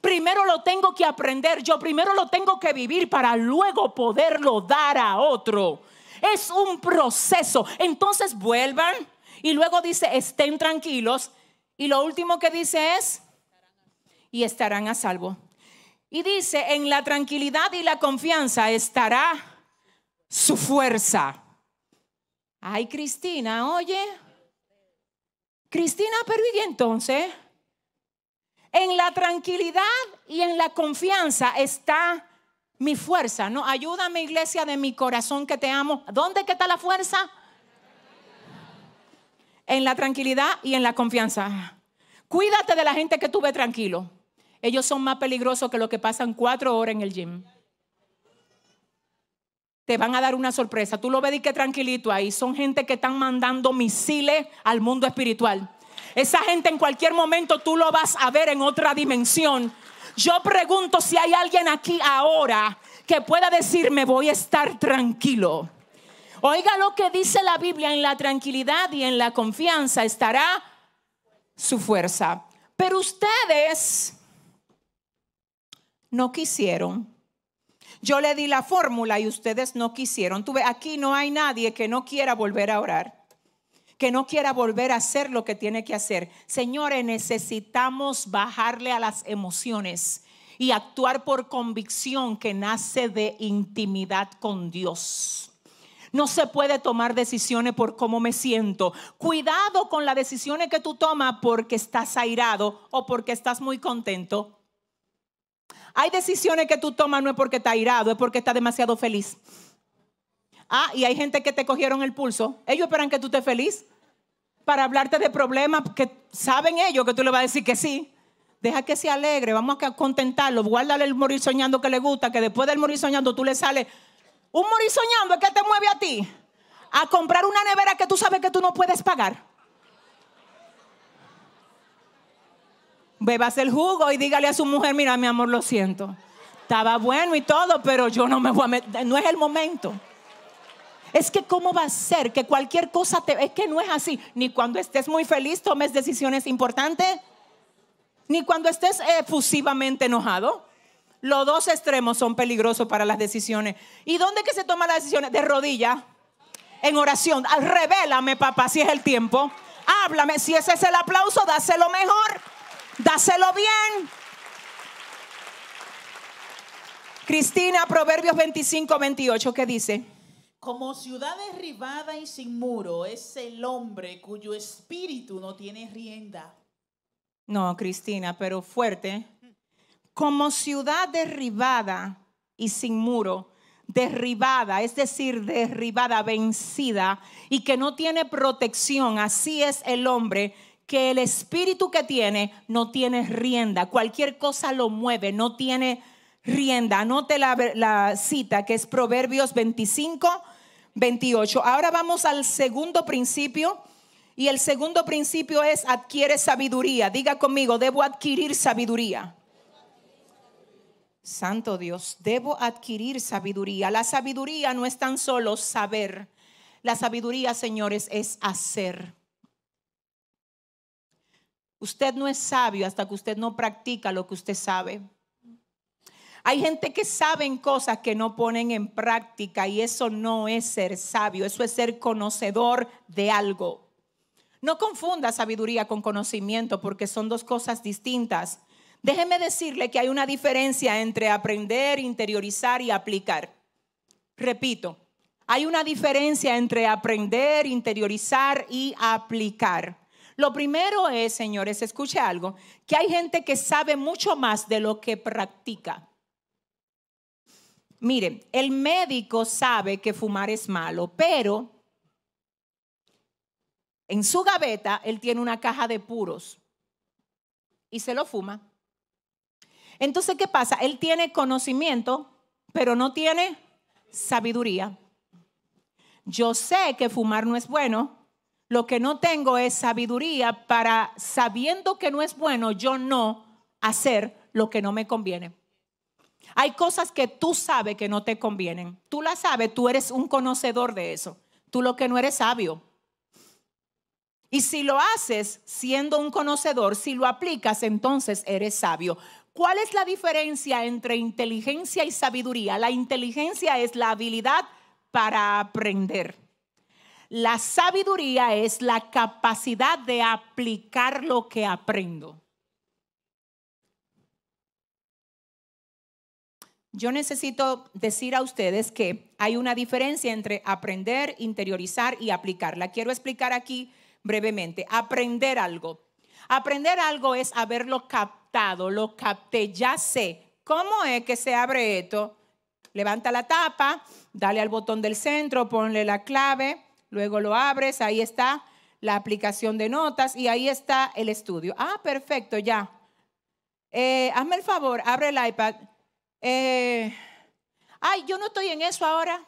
primero lo tengo que aprender, yo primero lo tengo que vivir para luego poderlo dar a otro. Es un proceso. Entonces vuelvan y luego dice, estén tranquilos. Y lo último que dice es, y estarán a salvo. Y dice, en la tranquilidad y la confianza estará su fuerza. Ay, Cristina, oye. Cristina, pero ¿y entonces? En la tranquilidad y en la confianza está mi fuerza. No, ayúdame iglesia de mi corazón que te amo. ¿Dónde que está la fuerza? En la tranquilidad y en la confianza. Cuídate de la gente que tú ves tranquilo. Ellos son más peligrosos que los que pasan cuatro horas en el gym. Te van a dar una sorpresa. Tú lo ves y que tranquilito ahí. Son gente que están mandando misiles al mundo espiritual. Esa gente en cualquier momento tú lo vas a ver en otra dimensión. Yo pregunto si hay alguien aquí ahora que pueda decirme voy a estar tranquilo. Oiga lo que dice la Biblia, en la tranquilidad y en la confianza estará su fuerza. Pero ustedes no quisieron. Yo le di la fórmula y ustedes no quisieron. Tú aquí no hay nadie que no quiera volver a orar que no quiera volver a hacer lo que tiene que hacer. Señores, necesitamos bajarle a las emociones y actuar por convicción que nace de intimidad con Dios. No se puede tomar decisiones por cómo me siento. Cuidado con las decisiones que tú tomas porque estás airado o porque estás muy contento. Hay decisiones que tú tomas no es porque estás airado, es porque estás demasiado feliz. Ah, y hay gente que te cogieron el pulso. Ellos esperan que tú estés feliz para hablarte de problemas que saben ellos que tú le vas a decir que sí. Deja que se alegre, vamos a contentarlo, guárdale el morir soñando que le gusta, que después del morir soñando tú le sales. Un morir soñando es que te mueve a ti a comprar una nevera que tú sabes que tú no puedes pagar. Bebas el jugo y dígale a su mujer, mira mi amor, lo siento. Estaba bueno y todo, pero yo no me voy a no es el momento. Es que cómo va a ser que cualquier cosa te... Es que no es así. Ni cuando estés muy feliz tomes decisiones importantes, ni cuando estés efusivamente eh, enojado. Los dos extremos son peligrosos para las decisiones. ¿Y dónde que se toman las decisiones? De rodilla, en oración. Revélame, papá, si es el tiempo. Háblame, si ese es el aplauso, dáselo mejor, dáselo bien. Cristina, Proverbios 25, 28, ¿qué dice? Como ciudad derribada y sin muro es el hombre cuyo espíritu no tiene rienda. No, Cristina, pero fuerte. Como ciudad derribada y sin muro, derribada, es decir, derribada, vencida y que no tiene protección, así es el hombre que el espíritu que tiene no tiene rienda, cualquier cosa lo mueve, no tiene rienda. Anote la, la cita que es Proverbios 25, 28. Ahora vamos al segundo principio. Y el segundo principio es adquiere sabiduría. Diga conmigo, debo adquirir sabiduría. Santo Dios, debo adquirir sabiduría. La sabiduría no es tan solo saber. La sabiduría, señores, es hacer. Usted no es sabio hasta que usted no practica lo que usted sabe. Hay gente que saben cosas que no ponen en práctica y eso no es ser sabio, eso es ser conocedor de algo. No confunda sabiduría con conocimiento porque son dos cosas distintas. Déjeme decirle que hay una diferencia entre aprender, interiorizar y aplicar. Repito, hay una diferencia entre aprender, interiorizar y aplicar. Lo primero es, señores, escuche algo, que hay gente que sabe mucho más de lo que practica. Miren, el médico sabe que fumar es malo, pero en su gaveta él tiene una caja de puros y se lo fuma. Entonces, ¿qué pasa? Él tiene conocimiento, pero no tiene sabiduría. Yo sé que fumar no es bueno, lo que no tengo es sabiduría para, sabiendo que no es bueno, yo no hacer lo que no me conviene. Hay cosas que tú sabes que no te convienen. Tú las sabes, tú eres un conocedor de eso. Tú lo que no eres sabio. Y si lo haces siendo un conocedor, si lo aplicas, entonces eres sabio. ¿Cuál es la diferencia entre inteligencia y sabiduría? La inteligencia es la habilidad para aprender. La sabiduría es la capacidad de aplicar lo que aprendo. yo necesito decir a ustedes que hay una diferencia entre aprender, interiorizar y aplicar. La quiero explicar aquí brevemente. Aprender algo. Aprender algo es haberlo captado, lo capté, ya sé. ¿Cómo es que se abre esto? Levanta la tapa, dale al botón del centro, ponle la clave, luego lo abres, ahí está la aplicación de notas y ahí está el estudio. Ah, perfecto, ya. Eh, hazme el favor, abre el iPad, eh, ay, yo no estoy en eso ahora.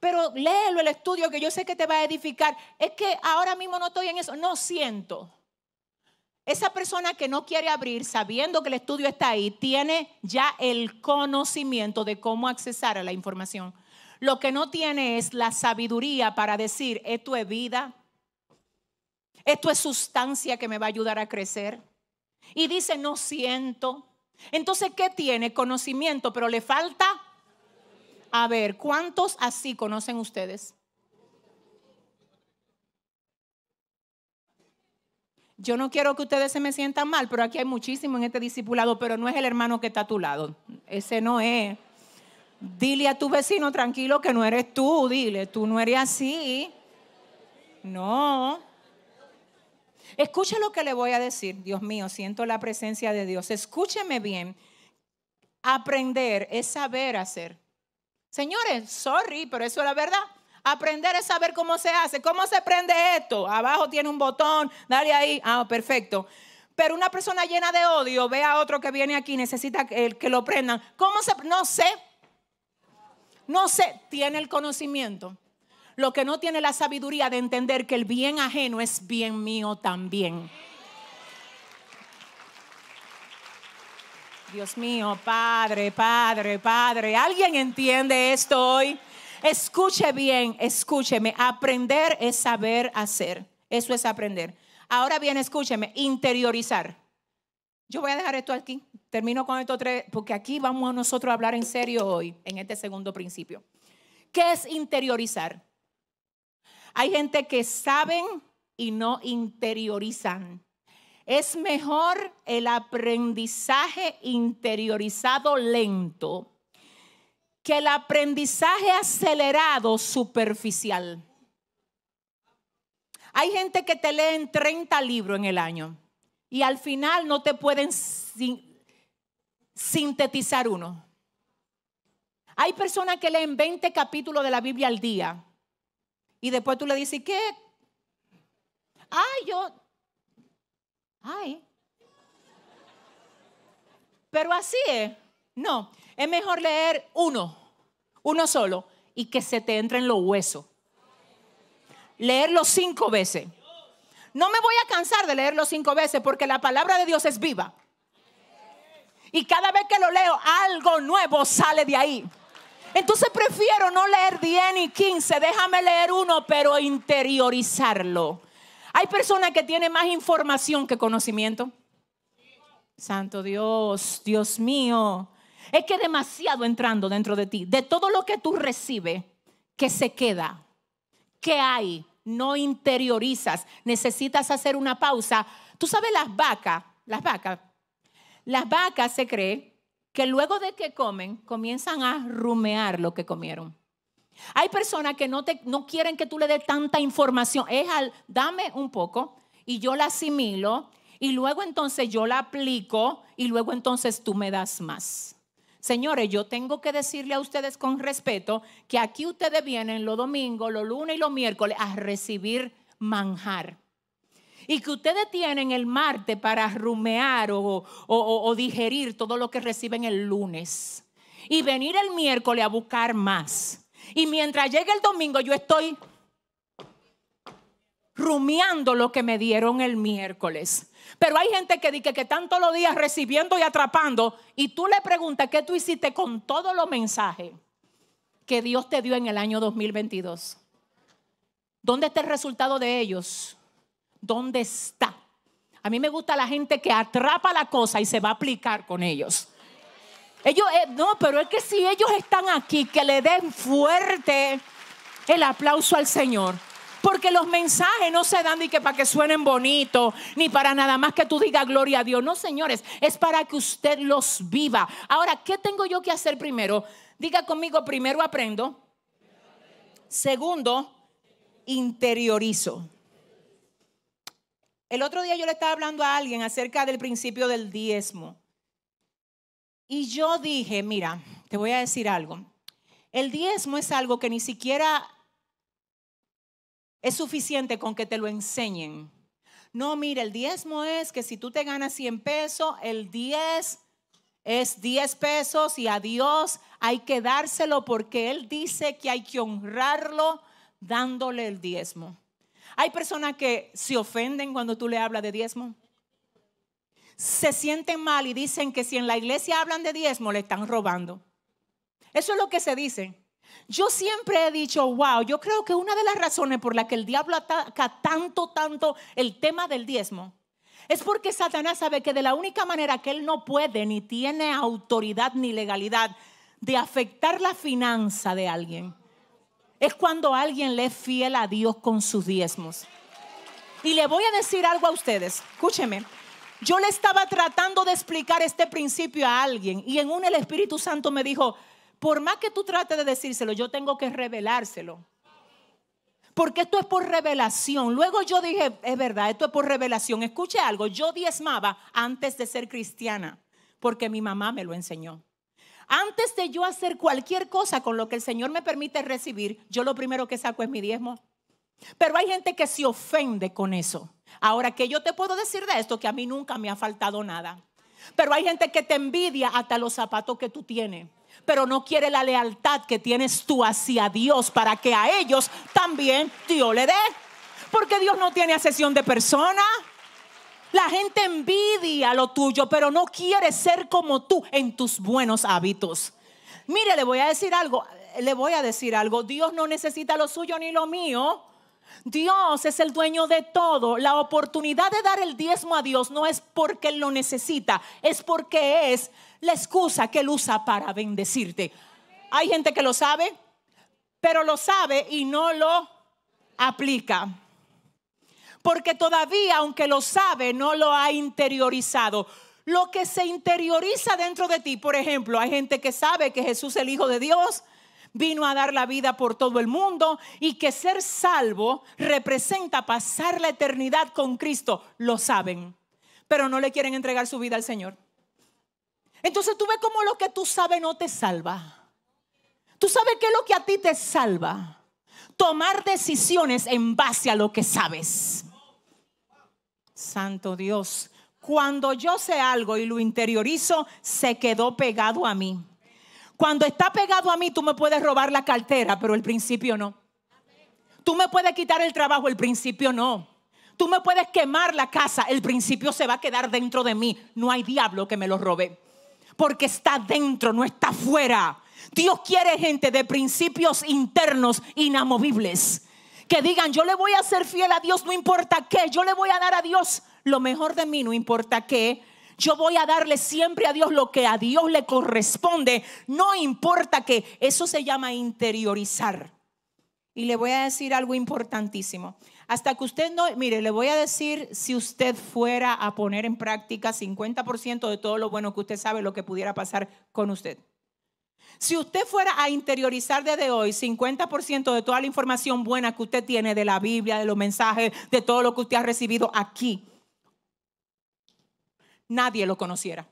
Pero léelo el estudio que yo sé que te va a edificar. Es que ahora mismo no estoy en eso. No siento. Esa persona que no quiere abrir, sabiendo que el estudio está ahí, tiene ya el conocimiento de cómo accesar a la información. Lo que no tiene es la sabiduría para decir, esto es vida, esto es sustancia que me va a ayudar a crecer. Y dice, no siento. Entonces, ¿qué tiene? Conocimiento, pero le falta. A ver, ¿cuántos así conocen ustedes? Yo no quiero que ustedes se me sientan mal, pero aquí hay muchísimo en este discipulado, pero no es el hermano que está a tu lado. Ese no es. Dile a tu vecino tranquilo que no eres tú, dile, tú no eres así. No. Escuche lo que le voy a decir, Dios mío, siento la presencia de Dios. Escúcheme bien. Aprender es saber hacer. Señores, sorry, pero eso es la verdad. Aprender es saber cómo se hace. ¿Cómo se prende esto? Abajo tiene un botón, dale ahí. Ah, perfecto. Pero una persona llena de odio ve a otro que viene aquí, necesita que, que lo prendan. ¿Cómo se.? No sé. No sé. Tiene el conocimiento lo que no tiene la sabiduría de entender que el bien ajeno es bien mío también. Dios mío, Padre, Padre, Padre, ¿alguien entiende esto hoy? Escuche bien, escúcheme, aprender es saber hacer, eso es aprender. Ahora bien, escúcheme, interiorizar. Yo voy a dejar esto aquí, termino con esto tres, porque aquí vamos a nosotros a hablar en serio hoy, en este segundo principio. ¿Qué es interiorizar? Hay gente que saben y no interiorizan. Es mejor el aprendizaje interiorizado lento que el aprendizaje acelerado superficial. Hay gente que te leen 30 libros en el año y al final no te pueden sintetizar uno. Hay personas que leen 20 capítulos de la Biblia al día y después tú le dices, ¿qué? Ay, yo. Ay. Pero así es. No, es mejor leer uno, uno solo, y que se te entre en los huesos. Leerlo cinco veces. No me voy a cansar de leerlo cinco veces porque la palabra de Dios es viva. Y cada vez que lo leo, algo nuevo sale de ahí. Entonces prefiero no leer 10 ni 15, déjame leer uno, pero interiorizarlo. Hay personas que tienen más información que conocimiento. Santo Dios, Dios mío. Es que demasiado entrando dentro de ti. De todo lo que tú recibes, que se queda, que hay, no interiorizas. Necesitas hacer una pausa. Tú sabes las vacas, las vacas. Las vacas se cree que luego de que comen comienzan a rumear lo que comieron. Hay personas que no, no quieren que tú le des tanta información. Es al, dame un poco y yo la asimilo y luego entonces yo la aplico y luego entonces tú me das más. Señores, yo tengo que decirle a ustedes con respeto que aquí ustedes vienen los domingos, los lunes y los miércoles a recibir manjar y que ustedes tienen el martes para rumear o, digerir todo lo que reciben el lunes y venir el miércoles a buscar más. Y mientras llegue el domingo yo estoy rumiando lo que me dieron el miércoles. Pero hay gente que dice que tanto los días recibiendo y atrapando y tú le preguntas qué tú hiciste con todos los mensajes que Dios te dio en el año 2022. ¿Dónde está el resultado de ellos? ¿Dónde está? A mí me gusta la gente que atrapa la cosa y se va a aplicar con ellos. Ellos, eh, no, pero es que si ellos están aquí, que le den fuerte el aplauso al Señor. Porque los mensajes no se dan ni que para que suenen bonito, ni para nada más que tú digas gloria a Dios. No, señores, es para que usted los viva. Ahora, ¿qué tengo yo que hacer primero? Diga conmigo, primero aprendo. Segundo, interiorizo. El otro día yo le estaba hablando a alguien acerca del principio del diezmo. Y yo dije, mira, te voy a decir algo. El diezmo es algo que ni siquiera es suficiente con que te lo enseñen. No, mira, el diezmo es que si tú te ganas 100 pesos, el 10 es 10 pesos y a Dios hay que dárselo porque Él dice que hay que honrarlo dándole el diezmo. Hay personas que se ofenden cuando tú le hablas de diezmo. Se sienten mal y dicen que si en la iglesia hablan de diezmo, le están robando. Eso es lo que se dice. Yo siempre he dicho, wow, yo creo que una de las razones por la que el diablo ataca tanto, tanto el tema del diezmo es porque Satanás sabe que de la única manera que él no puede, ni tiene autoridad ni legalidad de afectar la finanza de alguien, es cuando alguien le es fiel a Dios con sus diezmos. Y le voy a decir algo a ustedes, escúcheme. Yo le estaba tratando de explicar este principio a alguien y en un el Espíritu Santo me dijo, por más que tú trates de decírselo, yo tengo que revelárselo. Porque esto es por revelación. Luego yo dije, es verdad, esto es por revelación. Escuche algo, yo diezmaba antes de ser cristiana, porque mi mamá me lo enseñó. Antes de yo hacer cualquier cosa con lo que el Señor me permite recibir, yo lo primero que saco es mi diezmo. Pero hay gente que se ofende con eso. Ahora, que yo te puedo decir de esto? Que a mí nunca me ha faltado nada. Pero hay gente que te envidia hasta los zapatos que tú tienes. Pero no quiere la lealtad que tienes tú hacia Dios para que a ellos también Dios le dé. Porque Dios no tiene asesión de persona. La gente envidia lo tuyo, pero no quiere ser como tú en tus buenos hábitos. Mire, le voy a decir algo, le voy a decir algo. Dios no necesita lo suyo ni lo mío. Dios es el dueño de todo. La oportunidad de dar el diezmo a Dios no es porque Él lo necesita, es porque es la excusa que Él usa para bendecirte. Hay gente que lo sabe, pero lo sabe y no lo aplica porque todavía, aunque lo sabe, no lo ha interiorizado. Lo que se interioriza dentro de ti, por ejemplo, hay gente que sabe que Jesús, el Hijo de Dios, vino a dar la vida por todo el mundo y que ser salvo representa pasar la eternidad con Cristo. Lo saben, pero no le quieren entregar su vida al Señor. Entonces tú ves como lo que tú sabes no te salva. Tú sabes qué es lo que a ti te salva. Tomar decisiones en base a lo que sabes. Santo Dios. Cuando yo sé algo y lo interiorizo, se quedó pegado a mí. Cuando está pegado a mí, tú me puedes robar la cartera, pero el principio no. Tú me puedes quitar el trabajo, el principio no. Tú me puedes quemar la casa, el principio se va a quedar dentro de mí. No hay diablo que me lo robe. Porque está dentro, no está fuera. Dios quiere gente de principios internos inamovibles. Que digan, yo le voy a ser fiel a Dios, no importa qué. Yo le voy a dar a Dios lo mejor de mí, no importa qué. Yo voy a darle siempre a Dios lo que a Dios le corresponde, no importa qué. Eso se llama interiorizar. Y le voy a decir algo importantísimo. Hasta que usted no, mire, le voy a decir, si usted fuera a poner en práctica 50% de todo lo bueno que usted sabe, lo que pudiera pasar con usted. Si usted fuera a interiorizar desde hoy 50% de toda la información buena que usted tiene de la Biblia, de los mensajes, de todo lo que usted ha recibido aquí, nadie lo conociera.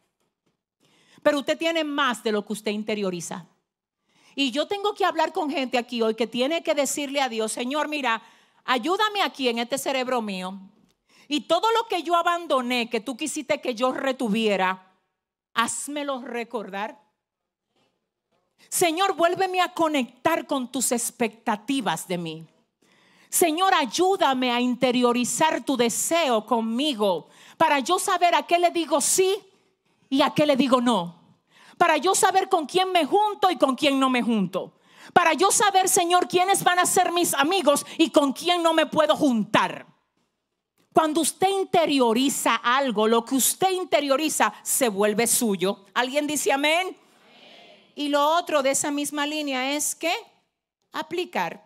Pero usted tiene más de lo que usted interioriza. Y yo tengo que hablar con gente aquí hoy que tiene que decirle a Dios, Señor, mira, ayúdame aquí en este cerebro mío. Y todo lo que yo abandoné, que tú quisiste que yo retuviera, házmelo recordar. Señor, vuélveme a conectar con tus expectativas de mí. Señor, ayúdame a interiorizar tu deseo conmigo para yo saber a qué le digo sí y a qué le digo no. Para yo saber con quién me junto y con quién no me junto. Para yo saber, Señor, quiénes van a ser mis amigos y con quién no me puedo juntar. Cuando usted interioriza algo, lo que usted interioriza se vuelve suyo. ¿Alguien dice amén? Y lo otro de esa misma línea es que aplicar.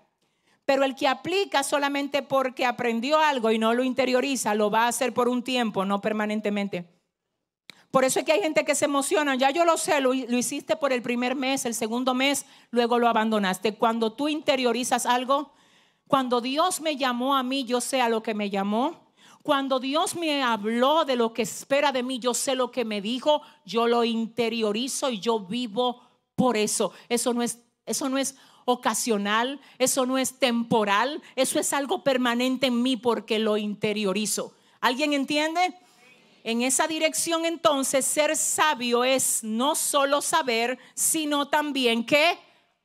Pero el que aplica solamente porque aprendió algo y no lo interioriza, lo va a hacer por un tiempo, no permanentemente. Por eso es que hay gente que se emociona, ya yo lo sé, lo, hiciste por el primer mes, el segundo mes, luego lo abandonaste. Cuando tú interiorizas algo, cuando Dios me llamó a mí, yo sé a lo que me llamó. Cuando Dios me habló de lo que espera de mí, yo sé lo que me dijo, yo lo interiorizo y yo vivo por eso. Eso no es, eso no es ocasional, eso no es temporal, eso es algo permanente en mí porque lo interiorizo. ¿Alguien entiende? En esa dirección entonces ser sabio es no solo saber, sino también qué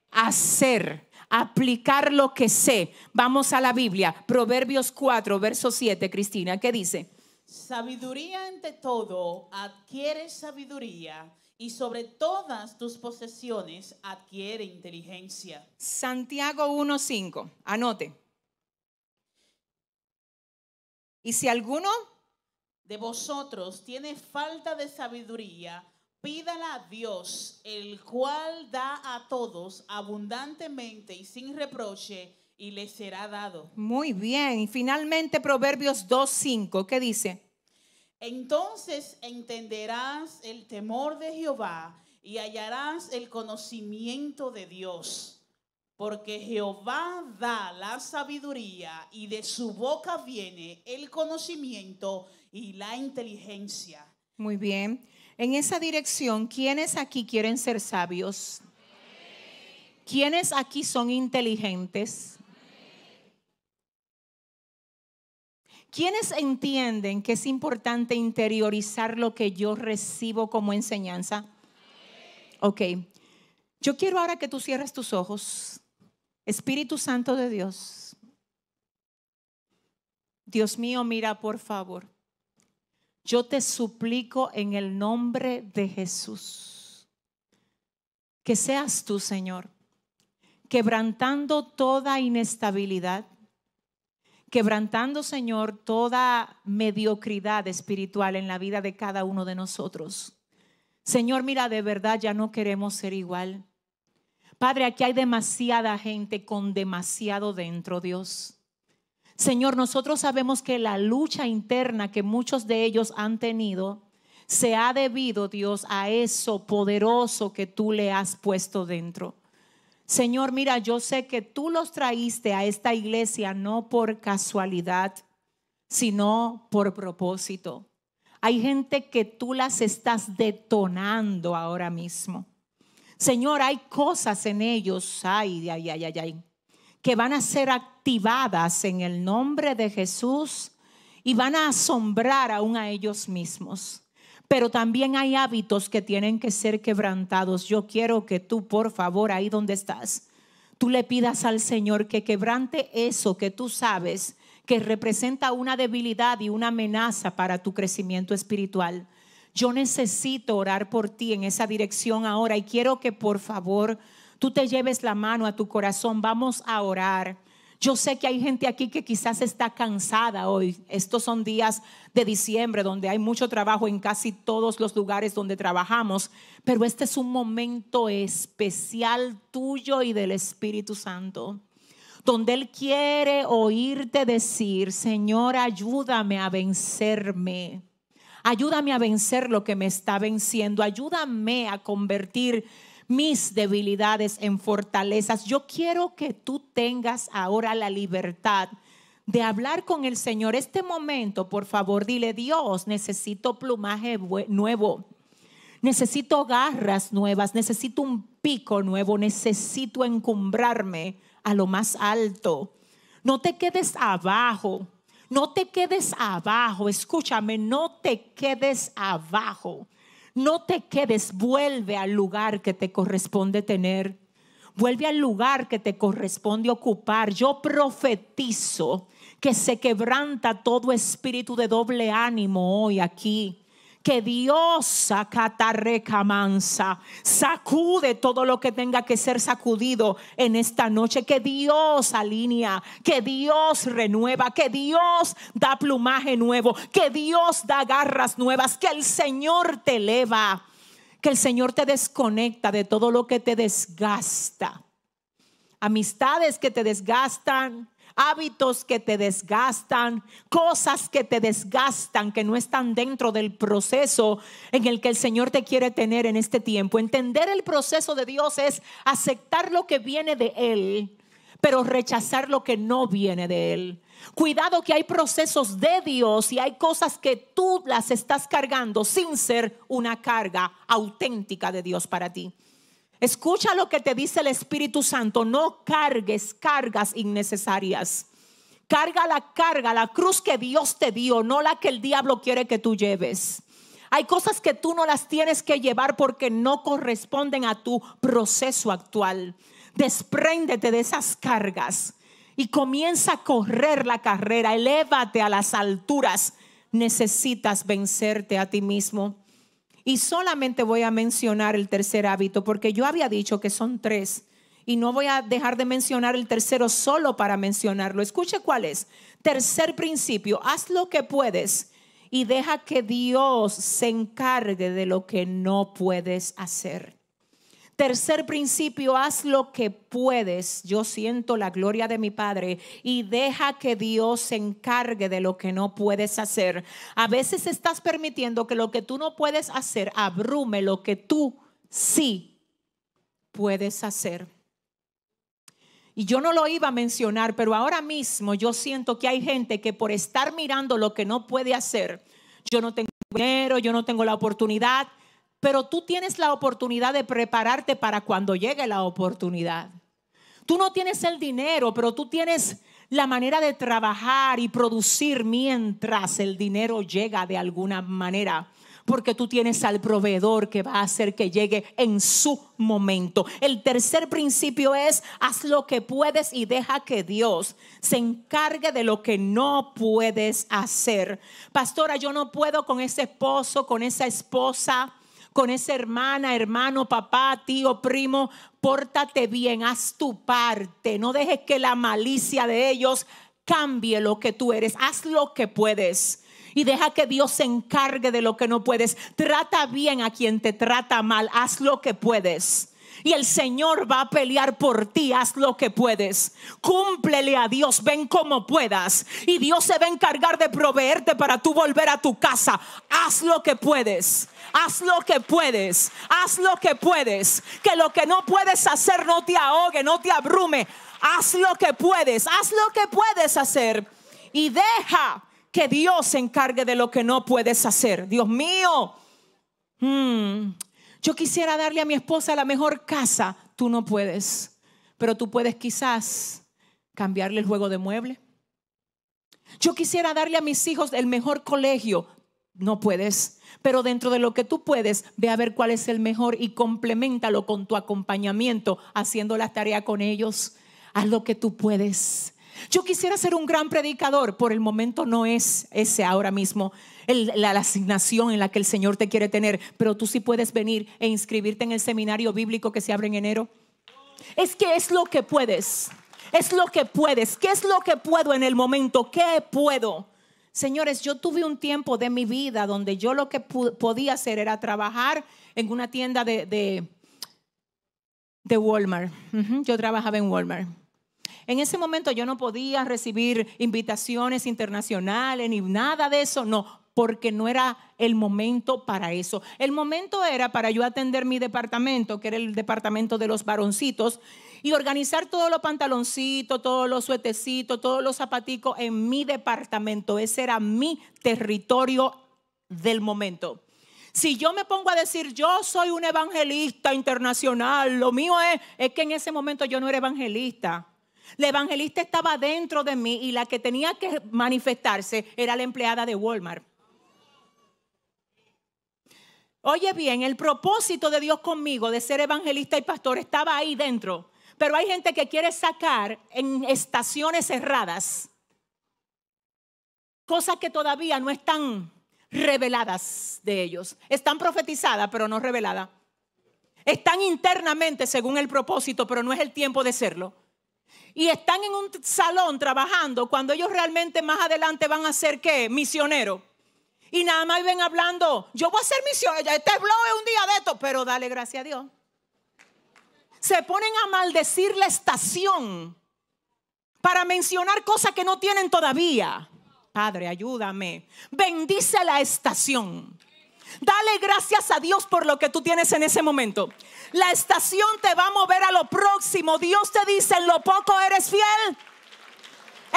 hacer, aplicar lo que sé. Vamos a la Biblia, Proverbios 4, verso 7, Cristina, ¿qué dice? Sabiduría ante todo, adquiere sabiduría y sobre todas tus posesiones adquiere inteligencia. Santiago 1.5, anote. Y si alguno de vosotros tiene falta de sabiduría, pídala a Dios, el cual da a todos abundantemente y sin reproche, y le será dado. Muy bien. Y finalmente Proverbios 2.5, ¿qué dice? Entonces entenderás el temor de Jehová y hallarás el conocimiento de Dios. Porque Jehová da la sabiduría y de su boca viene el conocimiento y la inteligencia. Muy bien. En esa dirección, ¿quiénes aquí quieren ser sabios? ¿Quiénes aquí son inteligentes? ¿Quiénes entienden que es importante interiorizar lo que yo recibo como enseñanza? Ok. Yo quiero ahora que tú cierres tus ojos. Espíritu Santo de Dios. Dios mío, mira, por favor. Yo te suplico en el nombre de Jesús. Que seas tú, Señor, quebrantando toda inestabilidad, quebrantando, Señor, toda mediocridad espiritual en la vida de cada uno de nosotros. Señor, mira, de verdad ya no queremos ser igual. Padre, aquí hay demasiada gente con demasiado dentro, Dios. Señor, nosotros sabemos que la lucha interna que muchos de ellos han tenido se ha debido, Dios, a eso poderoso que tú le has puesto dentro. Señor, mira, yo sé que tú los traíste a esta iglesia no por casualidad, sino por propósito. Hay gente que tú las estás detonando ahora mismo. Señor, hay cosas en ellos, ay, ay, ay, ay, ay, que van a ser activadas en el nombre de Jesús y van a asombrar aún a ellos mismos pero también hay hábitos que tienen que ser quebrantados. Yo quiero que tú, por favor, ahí donde estás, tú le pidas al Señor que quebrante eso que tú sabes que representa una debilidad y una amenaza para tu crecimiento espiritual. Yo necesito orar por ti en esa dirección ahora y quiero que por favor tú te lleves la mano a tu corazón. Vamos a orar. Yo sé que hay gente aquí que quizás está cansada hoy. Estos son días de diciembre donde hay mucho trabajo en casi todos los lugares donde trabajamos, pero este es un momento especial tuyo y del Espíritu Santo donde Él quiere oírte decir, Señor, ayúdame a vencerme. Ayúdame a vencer lo que me está venciendo. Ayúdame a convertir mis debilidades en fortalezas. Yo quiero que tú tengas ahora la libertad de hablar con el Señor. Este momento, por favor, dile, Dios, necesito plumaje nuevo, necesito garras nuevas, necesito un pico nuevo, necesito encumbrarme a lo más alto. No te quedes abajo, no te quedes abajo, escúchame, no te quedes abajo. No te quedes, vuelve al lugar que te corresponde tener. Vuelve al lugar que te corresponde ocupar. Yo profetizo que se quebranta todo espíritu de doble ánimo hoy aquí que Dios recamanza, sacude todo lo que tenga que ser sacudido en esta noche, que Dios alinea, que Dios renueva, que Dios da plumaje nuevo, que Dios da garras nuevas, que el Señor te eleva, que el Señor te desconecta de todo lo que te desgasta. Amistades que te desgastan, hábitos que te desgastan, cosas que te desgastan, que no están dentro del proceso en el que el Señor te quiere tener en este tiempo. Entender el proceso de Dios es aceptar lo que viene de Él, pero rechazar lo que no viene de Él. Cuidado que hay procesos de Dios y hay cosas que tú las estás cargando sin ser una carga auténtica de Dios para ti. Escucha lo que te dice el Espíritu Santo. No cargues cargas innecesarias. Carga la carga, la cruz que Dios te dio, no la que el diablo quiere que tú lleves. Hay cosas que tú no las tienes que llevar porque no corresponden a tu proceso actual. Despréndete de esas cargas y comienza a correr la carrera. Elévate a las alturas. Necesitas vencerte a ti mismo. Y solamente voy a mencionar el tercer hábito, porque yo había dicho que son tres. Y no voy a dejar de mencionar el tercero solo para mencionarlo. Escuche cuál es. Tercer principio, haz lo que puedes y deja que Dios se encargue de lo que no puedes hacer. Tercer principio, haz lo que puedes. Yo siento la gloria de mi Padre y deja que Dios se encargue de lo que no puedes hacer. A veces estás permitiendo que lo que tú no puedes hacer abrume lo que tú sí puedes hacer. Y yo no lo iba a mencionar, pero ahora mismo yo siento que hay gente que por estar mirando lo que no puede hacer, yo no tengo dinero, yo no tengo la oportunidad, pero tú tienes la oportunidad de prepararte para cuando llegue la oportunidad. Tú no tienes el dinero, pero tú tienes la manera de trabajar y producir mientras el dinero llega de alguna manera. Porque tú tienes al proveedor que va a hacer que llegue en su momento. El tercer principio es, haz lo que puedes y deja que Dios se encargue de lo que no puedes hacer. Pastora, yo no puedo con ese esposo, con esa esposa con esa hermana, hermano, papá, tío, primo. Pórtate bien, haz tu parte. No dejes que la malicia de ellos cambie lo que tú eres. Haz lo que puedes. Y deja que Dios se encargue de lo que no puedes. Trata bien a quien te trata mal. Haz lo que puedes y el Señor va a pelear por ti. Haz lo que puedes. Cúmplele a Dios, ven como puedas. Y Dios se va a encargar de proveerte para tú volver a tu casa. Haz lo que puedes. Haz lo que puedes, haz lo que puedes. Que lo que no puedes hacer no te ahogue, no te abrume. Haz lo que puedes, haz lo que puedes hacer. Y deja que Dios se encargue de lo que no puedes hacer. Dios mío, hmm. yo quisiera darle a mi esposa la mejor casa. Tú no puedes, pero tú puedes quizás cambiarle el juego de mueble. Yo quisiera darle a mis hijos el mejor colegio no puedes. Pero dentro de lo que tú puedes, ve a ver cuál es el mejor y complementalo con tu acompañamiento, haciendo la tarea con ellos. Haz lo que tú puedes. Yo quisiera ser un gran predicador, por el momento no es ese ahora mismo la, la, asignación en la que el Señor te quiere tener, pero tú sí puedes venir e inscribirte en el seminario bíblico que se abre en enero. Es que es lo que puedes, es lo que puedes, ¿qué es lo que puedo en el momento? ¿Qué puedo? Señores, yo tuve un tiempo de mi vida donde yo lo que podía hacer era trabajar en una tienda de, de, Walmart. Yo trabajaba en Walmart. En ese momento yo no podía recibir invitaciones internacionales ni nada de eso, no, porque no era el momento para eso. El momento era para yo atender mi departamento, que era el departamento de los varoncitos, y organizar todos los pantaloncitos, todos los suetecitos, todos los zapaticos en mi departamento. Ese era mi territorio del momento. Si yo me pongo a decir, yo soy un evangelista internacional, lo mío es, es que en ese momento yo no era evangelista. La evangelista estaba dentro de mí y la que tenía que manifestarse era la empleada de Walmart. Oye bien, el propósito de Dios conmigo de ser evangelista y pastor estaba ahí dentro. Pero hay gente que quiere sacar en estaciones cerradas cosas que todavía no están reveladas de ellos. Están profetizadas, pero no reveladas. Están internamente según el propósito, pero no es el tiempo de serlo. Y están en un salón trabajando cuando ellos realmente más adelante van a ser qué? Misioneros. Y nada más ven hablando, yo voy a ser misionero, este blog es un día de esto, pero dale gracias a Dios se ponen a maldecir la estación para mencionar cosas que no tienen todavía. Padre, ayúdame. Bendice la estación. Dale gracias a Dios por lo que tú tienes en ese momento. La estación te va a mover a lo próximo. Dios te dice, en lo poco eres fiel,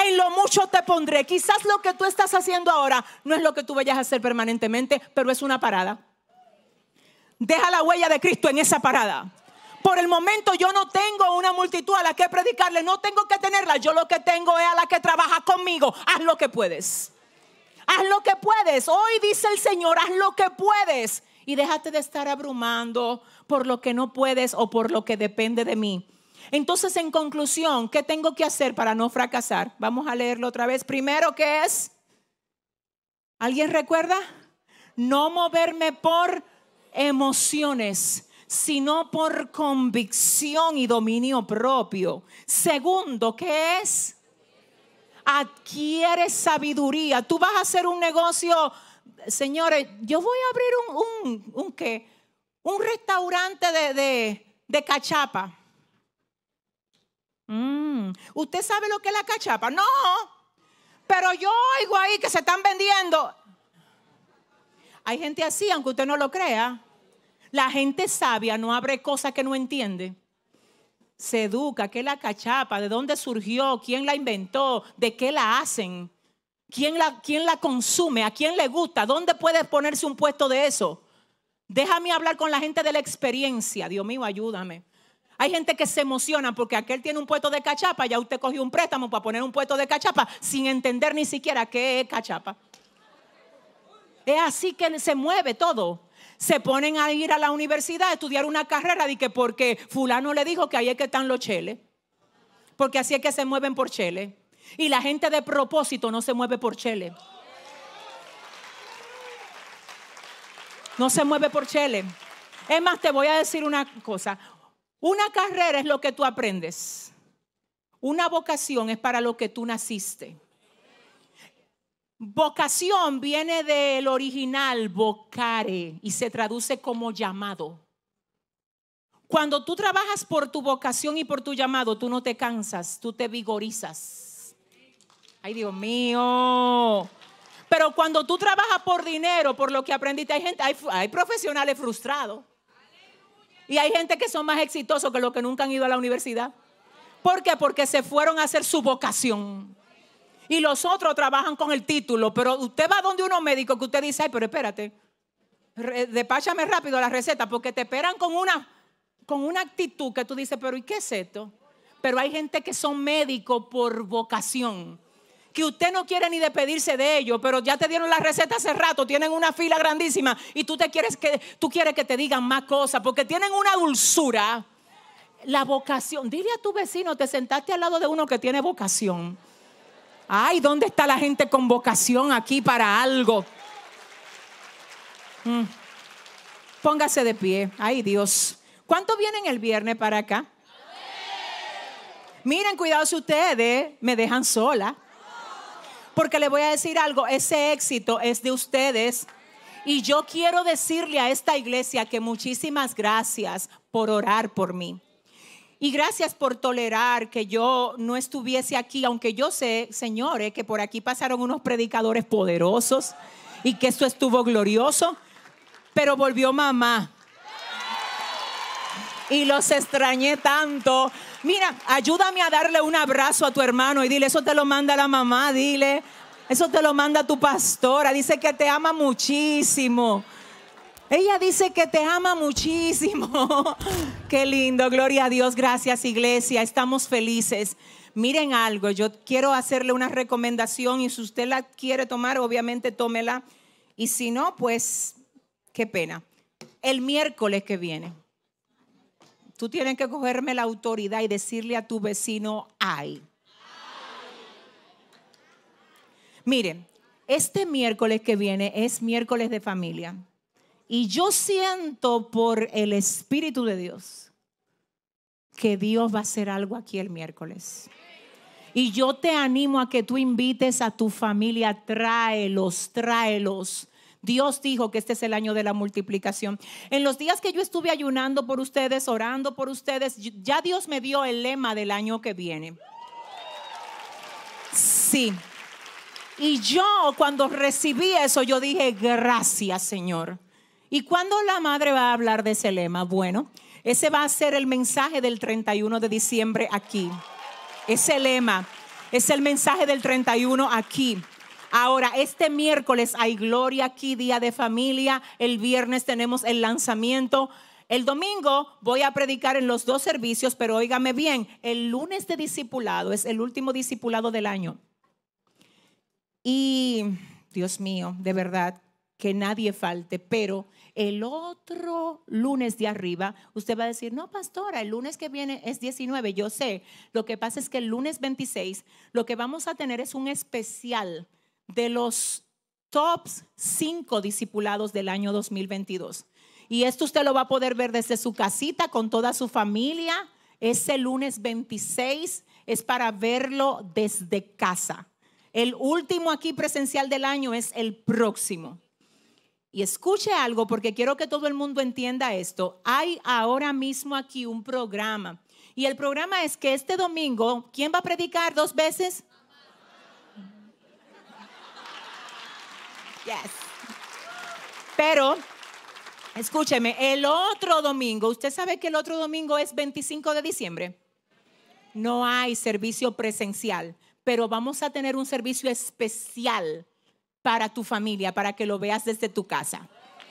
en lo mucho te pondré. Quizás lo que tú estás haciendo ahora no es lo que tú vayas a hacer permanentemente, pero es una parada. Deja la huella de Cristo en esa parada. Por el momento yo no tengo una multitud a la que predicarle, no tengo que tenerla. Yo lo que tengo es a la que trabaja conmigo. Haz lo que puedes. Haz lo que puedes. Hoy dice el Señor, haz lo que puedes. Y déjate de estar abrumando por lo que no puedes o por lo que depende de mí. Entonces, en conclusión, ¿qué tengo que hacer para no fracasar? Vamos a leerlo otra vez. Primero, ¿qué es? ¿Alguien recuerda? No moverme por emociones sino por convicción y dominio propio. Segundo, ¿qué es? Adquiere sabiduría. Tú vas a hacer un negocio, señores, yo voy a abrir un, un, qué? Un restaurante de, cachapa. Mm, ¿Usted sabe lo que es la cachapa? No, pero yo oigo ahí que se están vendiendo. Hay gente así, aunque usted no lo crea. La gente sabia no abre cosas que no entiende. Se educa, ¿qué es la cachapa? ¿De dónde surgió? ¿Quién la inventó? ¿De qué la hacen? ¿Quién la, quién la consume? ¿A quién le gusta? ¿Dónde puede ponerse un puesto de eso? Déjame hablar con la gente de la experiencia. Dios mío, ayúdame. Hay gente que se emociona porque aquel tiene un puesto de cachapa, ya usted cogió un préstamo para poner un puesto de cachapa sin entender ni siquiera qué es cachapa. Es así que se mueve todo se ponen a ir a la universidad a estudiar una carrera de que porque fulano le dijo que ahí es que están los cheles. Porque así es que se mueven por cheles. Y la gente de propósito no se mueve por cheles. No se mueve por cheles. Es más, te voy a decir una cosa. Una carrera es lo que tú aprendes. Una vocación es para lo que tú naciste. Vocación viene del original vocare y se traduce como llamado. Cuando tú trabajas por tu vocación y por tu llamado, tú no te cansas, tú te vigorizas. Ay, Dios mío. Pero cuando tú trabajas por dinero, por lo que aprendiste, hay gente, hay, profesionales frustrados. Y hay gente que son más exitosos que los que nunca han ido a la universidad. ¿Por qué? Porque se fueron a hacer su vocación y los otros trabajan con el título, pero usted va donde uno médico que usted dice, ay, pero espérate, despáchame rápido la receta, porque te esperan con una, con una actitud que tú dices, pero ¿y qué es esto? Pero hay gente que son médicos por vocación, que usted no quiere ni despedirse de ellos, pero ya te dieron la receta hace rato, tienen una fila grandísima y tú, te quieres, que, tú quieres que te digan más cosas, porque tienen una dulzura. La vocación, dile a tu vecino, te sentaste al lado de uno que tiene vocación. Ay, ¿dónde está la gente con vocación aquí para algo? Mm. Póngase de pie. Ay, Dios. ¿Cuánto vienen el viernes para acá? Miren, cuidado si ustedes me dejan sola. Porque le voy a decir algo, ese éxito es de ustedes. Y yo quiero decirle a esta iglesia que muchísimas gracias por orar por mí. Y gracias por tolerar que yo no estuviese aquí, aunque yo sé, señores, eh, que por aquí pasaron unos predicadores poderosos y que eso estuvo glorioso, pero volvió mamá. Y los extrañé tanto. Mira, ayúdame a darle un abrazo a tu hermano y dile, eso te lo manda la mamá, dile, eso te lo manda tu pastora, dice que te ama muchísimo. Ella dice que te ama muchísimo. Qué lindo, gloria a Dios, gracias iglesia, estamos felices. Miren algo, yo quiero hacerle una recomendación y si usted la quiere tomar, obviamente tómela. Y si no, pues qué pena. El miércoles que viene, tú tienes que cogerme la autoridad y decirle a tu vecino, ay. Miren, este miércoles que viene es miércoles de familia. Y yo siento por el Espíritu de Dios que Dios va a hacer algo aquí el miércoles. Y yo te animo a que tú invites a tu familia, tráelos, tráelos. Dios dijo que este es el año de la multiplicación. En los días que yo estuve ayunando por ustedes, orando por ustedes, ya Dios me dio el lema del año que viene. Sí. Y yo cuando recibí eso, yo dije, gracias Señor. ¿Y cuándo la madre va a hablar de ese lema? Bueno, ese va a ser el mensaje del 31 de diciembre aquí. Ese lema es el mensaje del 31 aquí. Ahora, este miércoles hay gloria aquí, día de familia. El viernes tenemos el lanzamiento. El domingo voy a predicar en los dos servicios, pero óigame bien, el lunes de discipulado es el último discipulado del año. Y, Dios mío, de verdad, que nadie falte, pero el otro lunes de arriba, usted va a decir, no, pastora, el lunes que viene es 19, yo sé. Lo que pasa es que el lunes 26 lo que vamos a tener es un especial de los tops 5 discipulados del año 2022. Y esto usted lo va a poder ver desde su casita con toda su familia. Ese lunes 26 es para verlo desde casa. El último aquí presencial del año es el próximo. Y escuche algo porque quiero que todo el mundo entienda esto. Hay ahora mismo aquí un programa. Y el programa es que este domingo, ¿quién va a predicar dos veces? Yes. Pero, escúcheme, el otro domingo, ¿usted sabe que el otro domingo es 25 de diciembre? No hay servicio presencial, pero vamos a tener un servicio especial para tu familia, para que lo veas desde tu casa.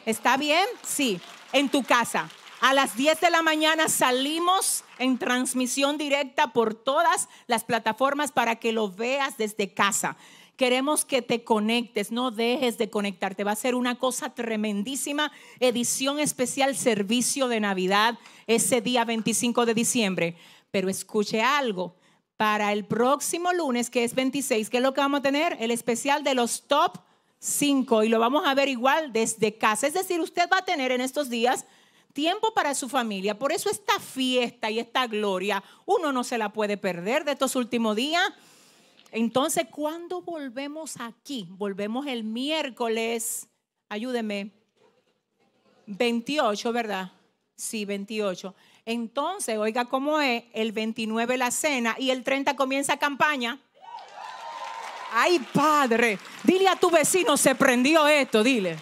¿Está bien? Sí, en tu casa. A las 10 de la mañana salimos en transmisión directa por todas las plataformas para que lo veas desde casa. Queremos que te conectes, no dejes de conectarte. Va a ser una cosa tremendísima. Edición especial, servicio de Navidad, ese día 25 de diciembre. Pero escuche algo, para el próximo lunes, que es 26, que es lo que vamos a tener, el especial de los top 5 y lo vamos a ver igual desde casa. Es decir, usted va a tener en estos días tiempo para su familia. Por eso esta fiesta y esta gloria, uno no se la puede perder de estos últimos días. Entonces, ¿cuándo volvemos aquí? Volvemos el miércoles, ayúdeme, 28, ¿verdad? Sí, 28. Entonces, oiga cómo es, el 29 la cena y el 30 comienza campaña. Ay, padre, dile a tu vecino, se prendió esto, dile.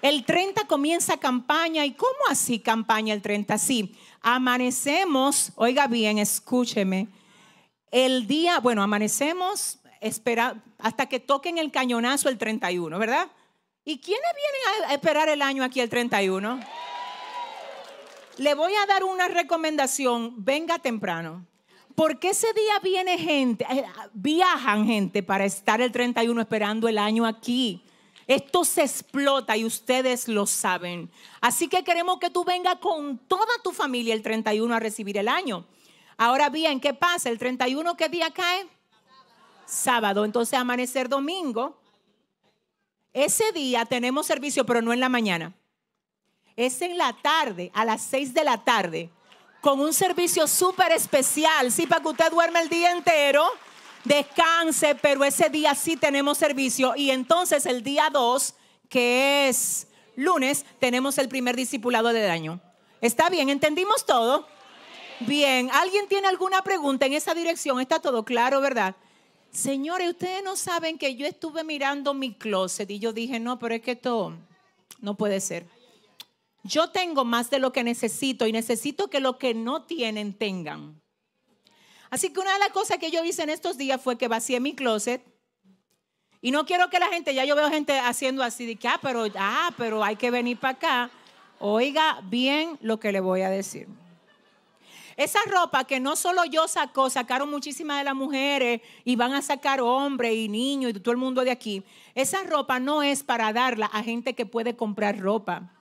El 30 comienza campaña. ¿Y cómo así campaña el 30? Sí, amanecemos, oiga bien, escúcheme. El día, bueno, amanecemos espera, hasta que toquen el cañonazo el 31, ¿verdad? ¿Y quiénes vienen a esperar el año aquí el 31? Le voy a dar una recomendación, venga temprano. Porque ese día viene gente, eh, viajan gente para estar el 31 esperando el año aquí. Esto se explota y ustedes lo saben. Así que queremos que tú vengas con toda tu familia el 31 a recibir el año. Ahora bien, ¿qué pasa? ¿El 31 qué día cae? Sábado. Entonces amanecer domingo. Ese día tenemos servicio, pero no en la mañana es en la tarde, a las 6 de la tarde, con un servicio súper especial, sí, para que usted duerme el día entero, descanse, pero ese día sí tenemos servicio. Y entonces el día 2, que es lunes, tenemos el primer discipulado del año. ¿Está bien? ¿Entendimos todo? Bien, ¿alguien tiene alguna pregunta en esa dirección? Está todo claro, ¿verdad? Señores, ustedes no saben que yo estuve mirando mi closet y yo dije, no, pero es que esto no puede ser. Yo tengo más de lo que necesito y necesito que lo que no tienen tengan. Así que una de las cosas que yo hice en estos días fue que vacié mi closet. Y no quiero que la gente, ya yo veo gente haciendo así, de que, ah, pero, ah, pero hay que venir para acá. Oiga bien lo que le voy a decir. Esa ropa que no solo yo sacó, sacaron muchísimas de las mujeres y van a sacar hombres y niños y todo el mundo de aquí. Esa ropa no es para darla a gente que puede comprar ropa.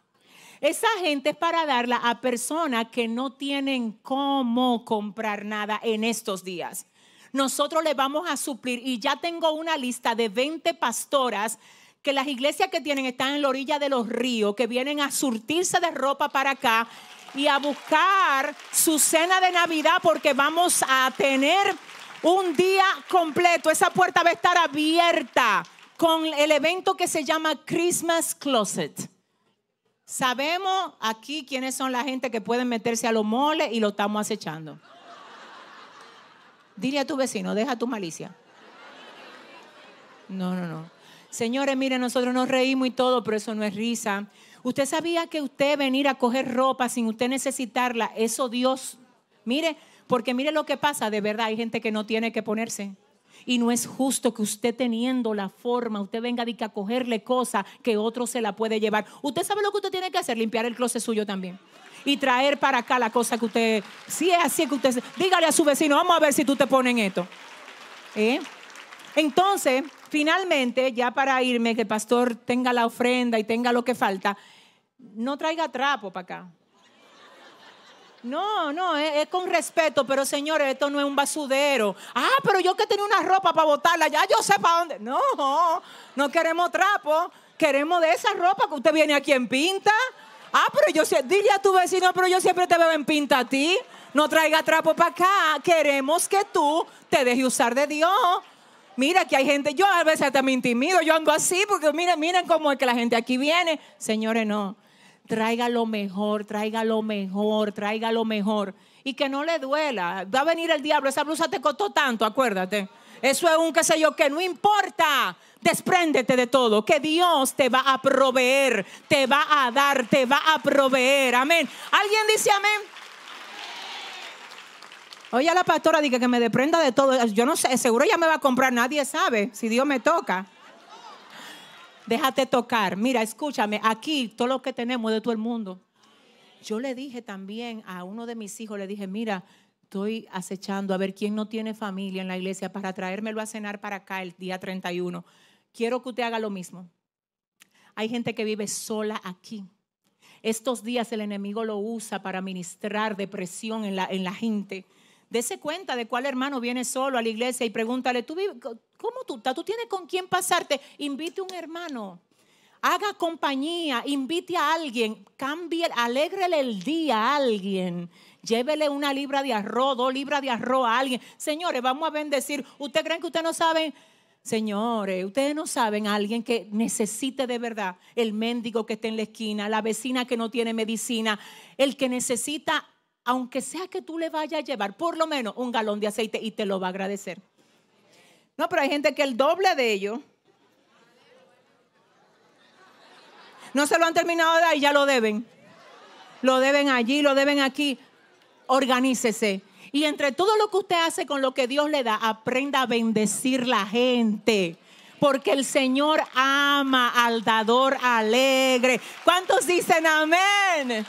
Esa gente es para darla a personas que no tienen cómo comprar nada en estos días. Nosotros le vamos a suplir y ya tengo una lista de 20 pastoras que las iglesias que tienen están en la orilla de los ríos, que vienen a surtirse de ropa para acá y a buscar su cena de Navidad porque vamos a tener un día completo. Esa puerta va a estar abierta con el evento que se llama Christmas Closet. Sabemos aquí quiénes son la gente que pueden meterse a los moles y lo estamos acechando. Dile a tu vecino, deja tu malicia. No, no, no. Señores, mire, nosotros nos reímos y todo, pero eso no es risa. Usted sabía que usted venir a coger ropa sin usted necesitarla, eso Dios, mire, porque mire lo que pasa, de verdad hay gente que no tiene que ponerse. Y no es justo que usted teniendo la forma, usted venga a cogerle cosas que otro se la puede llevar. Usted sabe lo que usted tiene que hacer, limpiar el closet suyo también. Y traer para acá la cosa que usted, si es así que usted, dígale a su vecino, vamos a ver si tú te pones en esto. ¿Eh? Entonces, finalmente, ya para irme, que el pastor tenga la ofrenda y tenga lo que falta, no traiga trapo para acá. No, no, es, con respeto, pero señores, esto no es un basudero. Ah, pero yo que tenía una ropa para botarla, ya yo sé para dónde. No, no queremos trapo, queremos de esa ropa que usted viene aquí en pinta. Ah, pero yo sé, dile a tu vecino, pero yo siempre te veo en pinta a ti. No traiga trapo para acá, queremos que tú te dejes usar de Dios. Mira que hay gente, yo a veces hasta me intimido, yo ando así porque miren, miren cómo es que la gente aquí viene. Señores, no traiga lo mejor, traiga lo mejor, traiga lo mejor. Y que no le duela. Va a venir el diablo, esa blusa te costó tanto, acuérdate. Eso es un qué sé yo, que no importa. Despréndete de todo, que Dios te va a proveer, te va a dar, te va a proveer. Amén. ¿Alguien dice amén? Oye, la pastora dice que me desprenda de todo. Yo no sé, seguro ella me va a comprar, nadie sabe si Dios me toca. Déjate tocar. Mira, escúchame, aquí todo lo que tenemos de todo el mundo. Yo le dije también a uno de mis hijos, le dije, mira, estoy acechando a ver quién no tiene familia en la iglesia para traérmelo a cenar para acá el día 31. Quiero que usted haga lo mismo. Hay gente que vive sola aquí. Estos días el enemigo lo usa para ministrar depresión en la, en la gente Dese cuenta de cuál hermano viene solo a la iglesia y pregúntale, ¿tú ¿cómo tú estás? ¿Tú tienes con quién pasarte? Invite un hermano. Haga compañía, invite a alguien, cambie, alégrele el día a alguien. Llévele una libra de arroz, dos libras de arroz a alguien. Señores, vamos a bendecir. ¿Ustedes creen que ustedes no saben? Señores, ustedes no saben a alguien que necesite de verdad el mendigo que está en la esquina, la vecina que no tiene medicina, el que necesita aunque sea que tú le vayas a llevar por lo menos un galón de aceite y te lo va a agradecer. No, pero hay gente que el doble de ellos no se lo han terminado de dar ya lo deben. Lo deben allí, lo deben aquí. Organícese. Y entre todo lo que usted hace con lo que Dios le da, aprenda a bendecir la gente. Porque el Señor ama al dador alegre. ¿Cuántos dicen amén?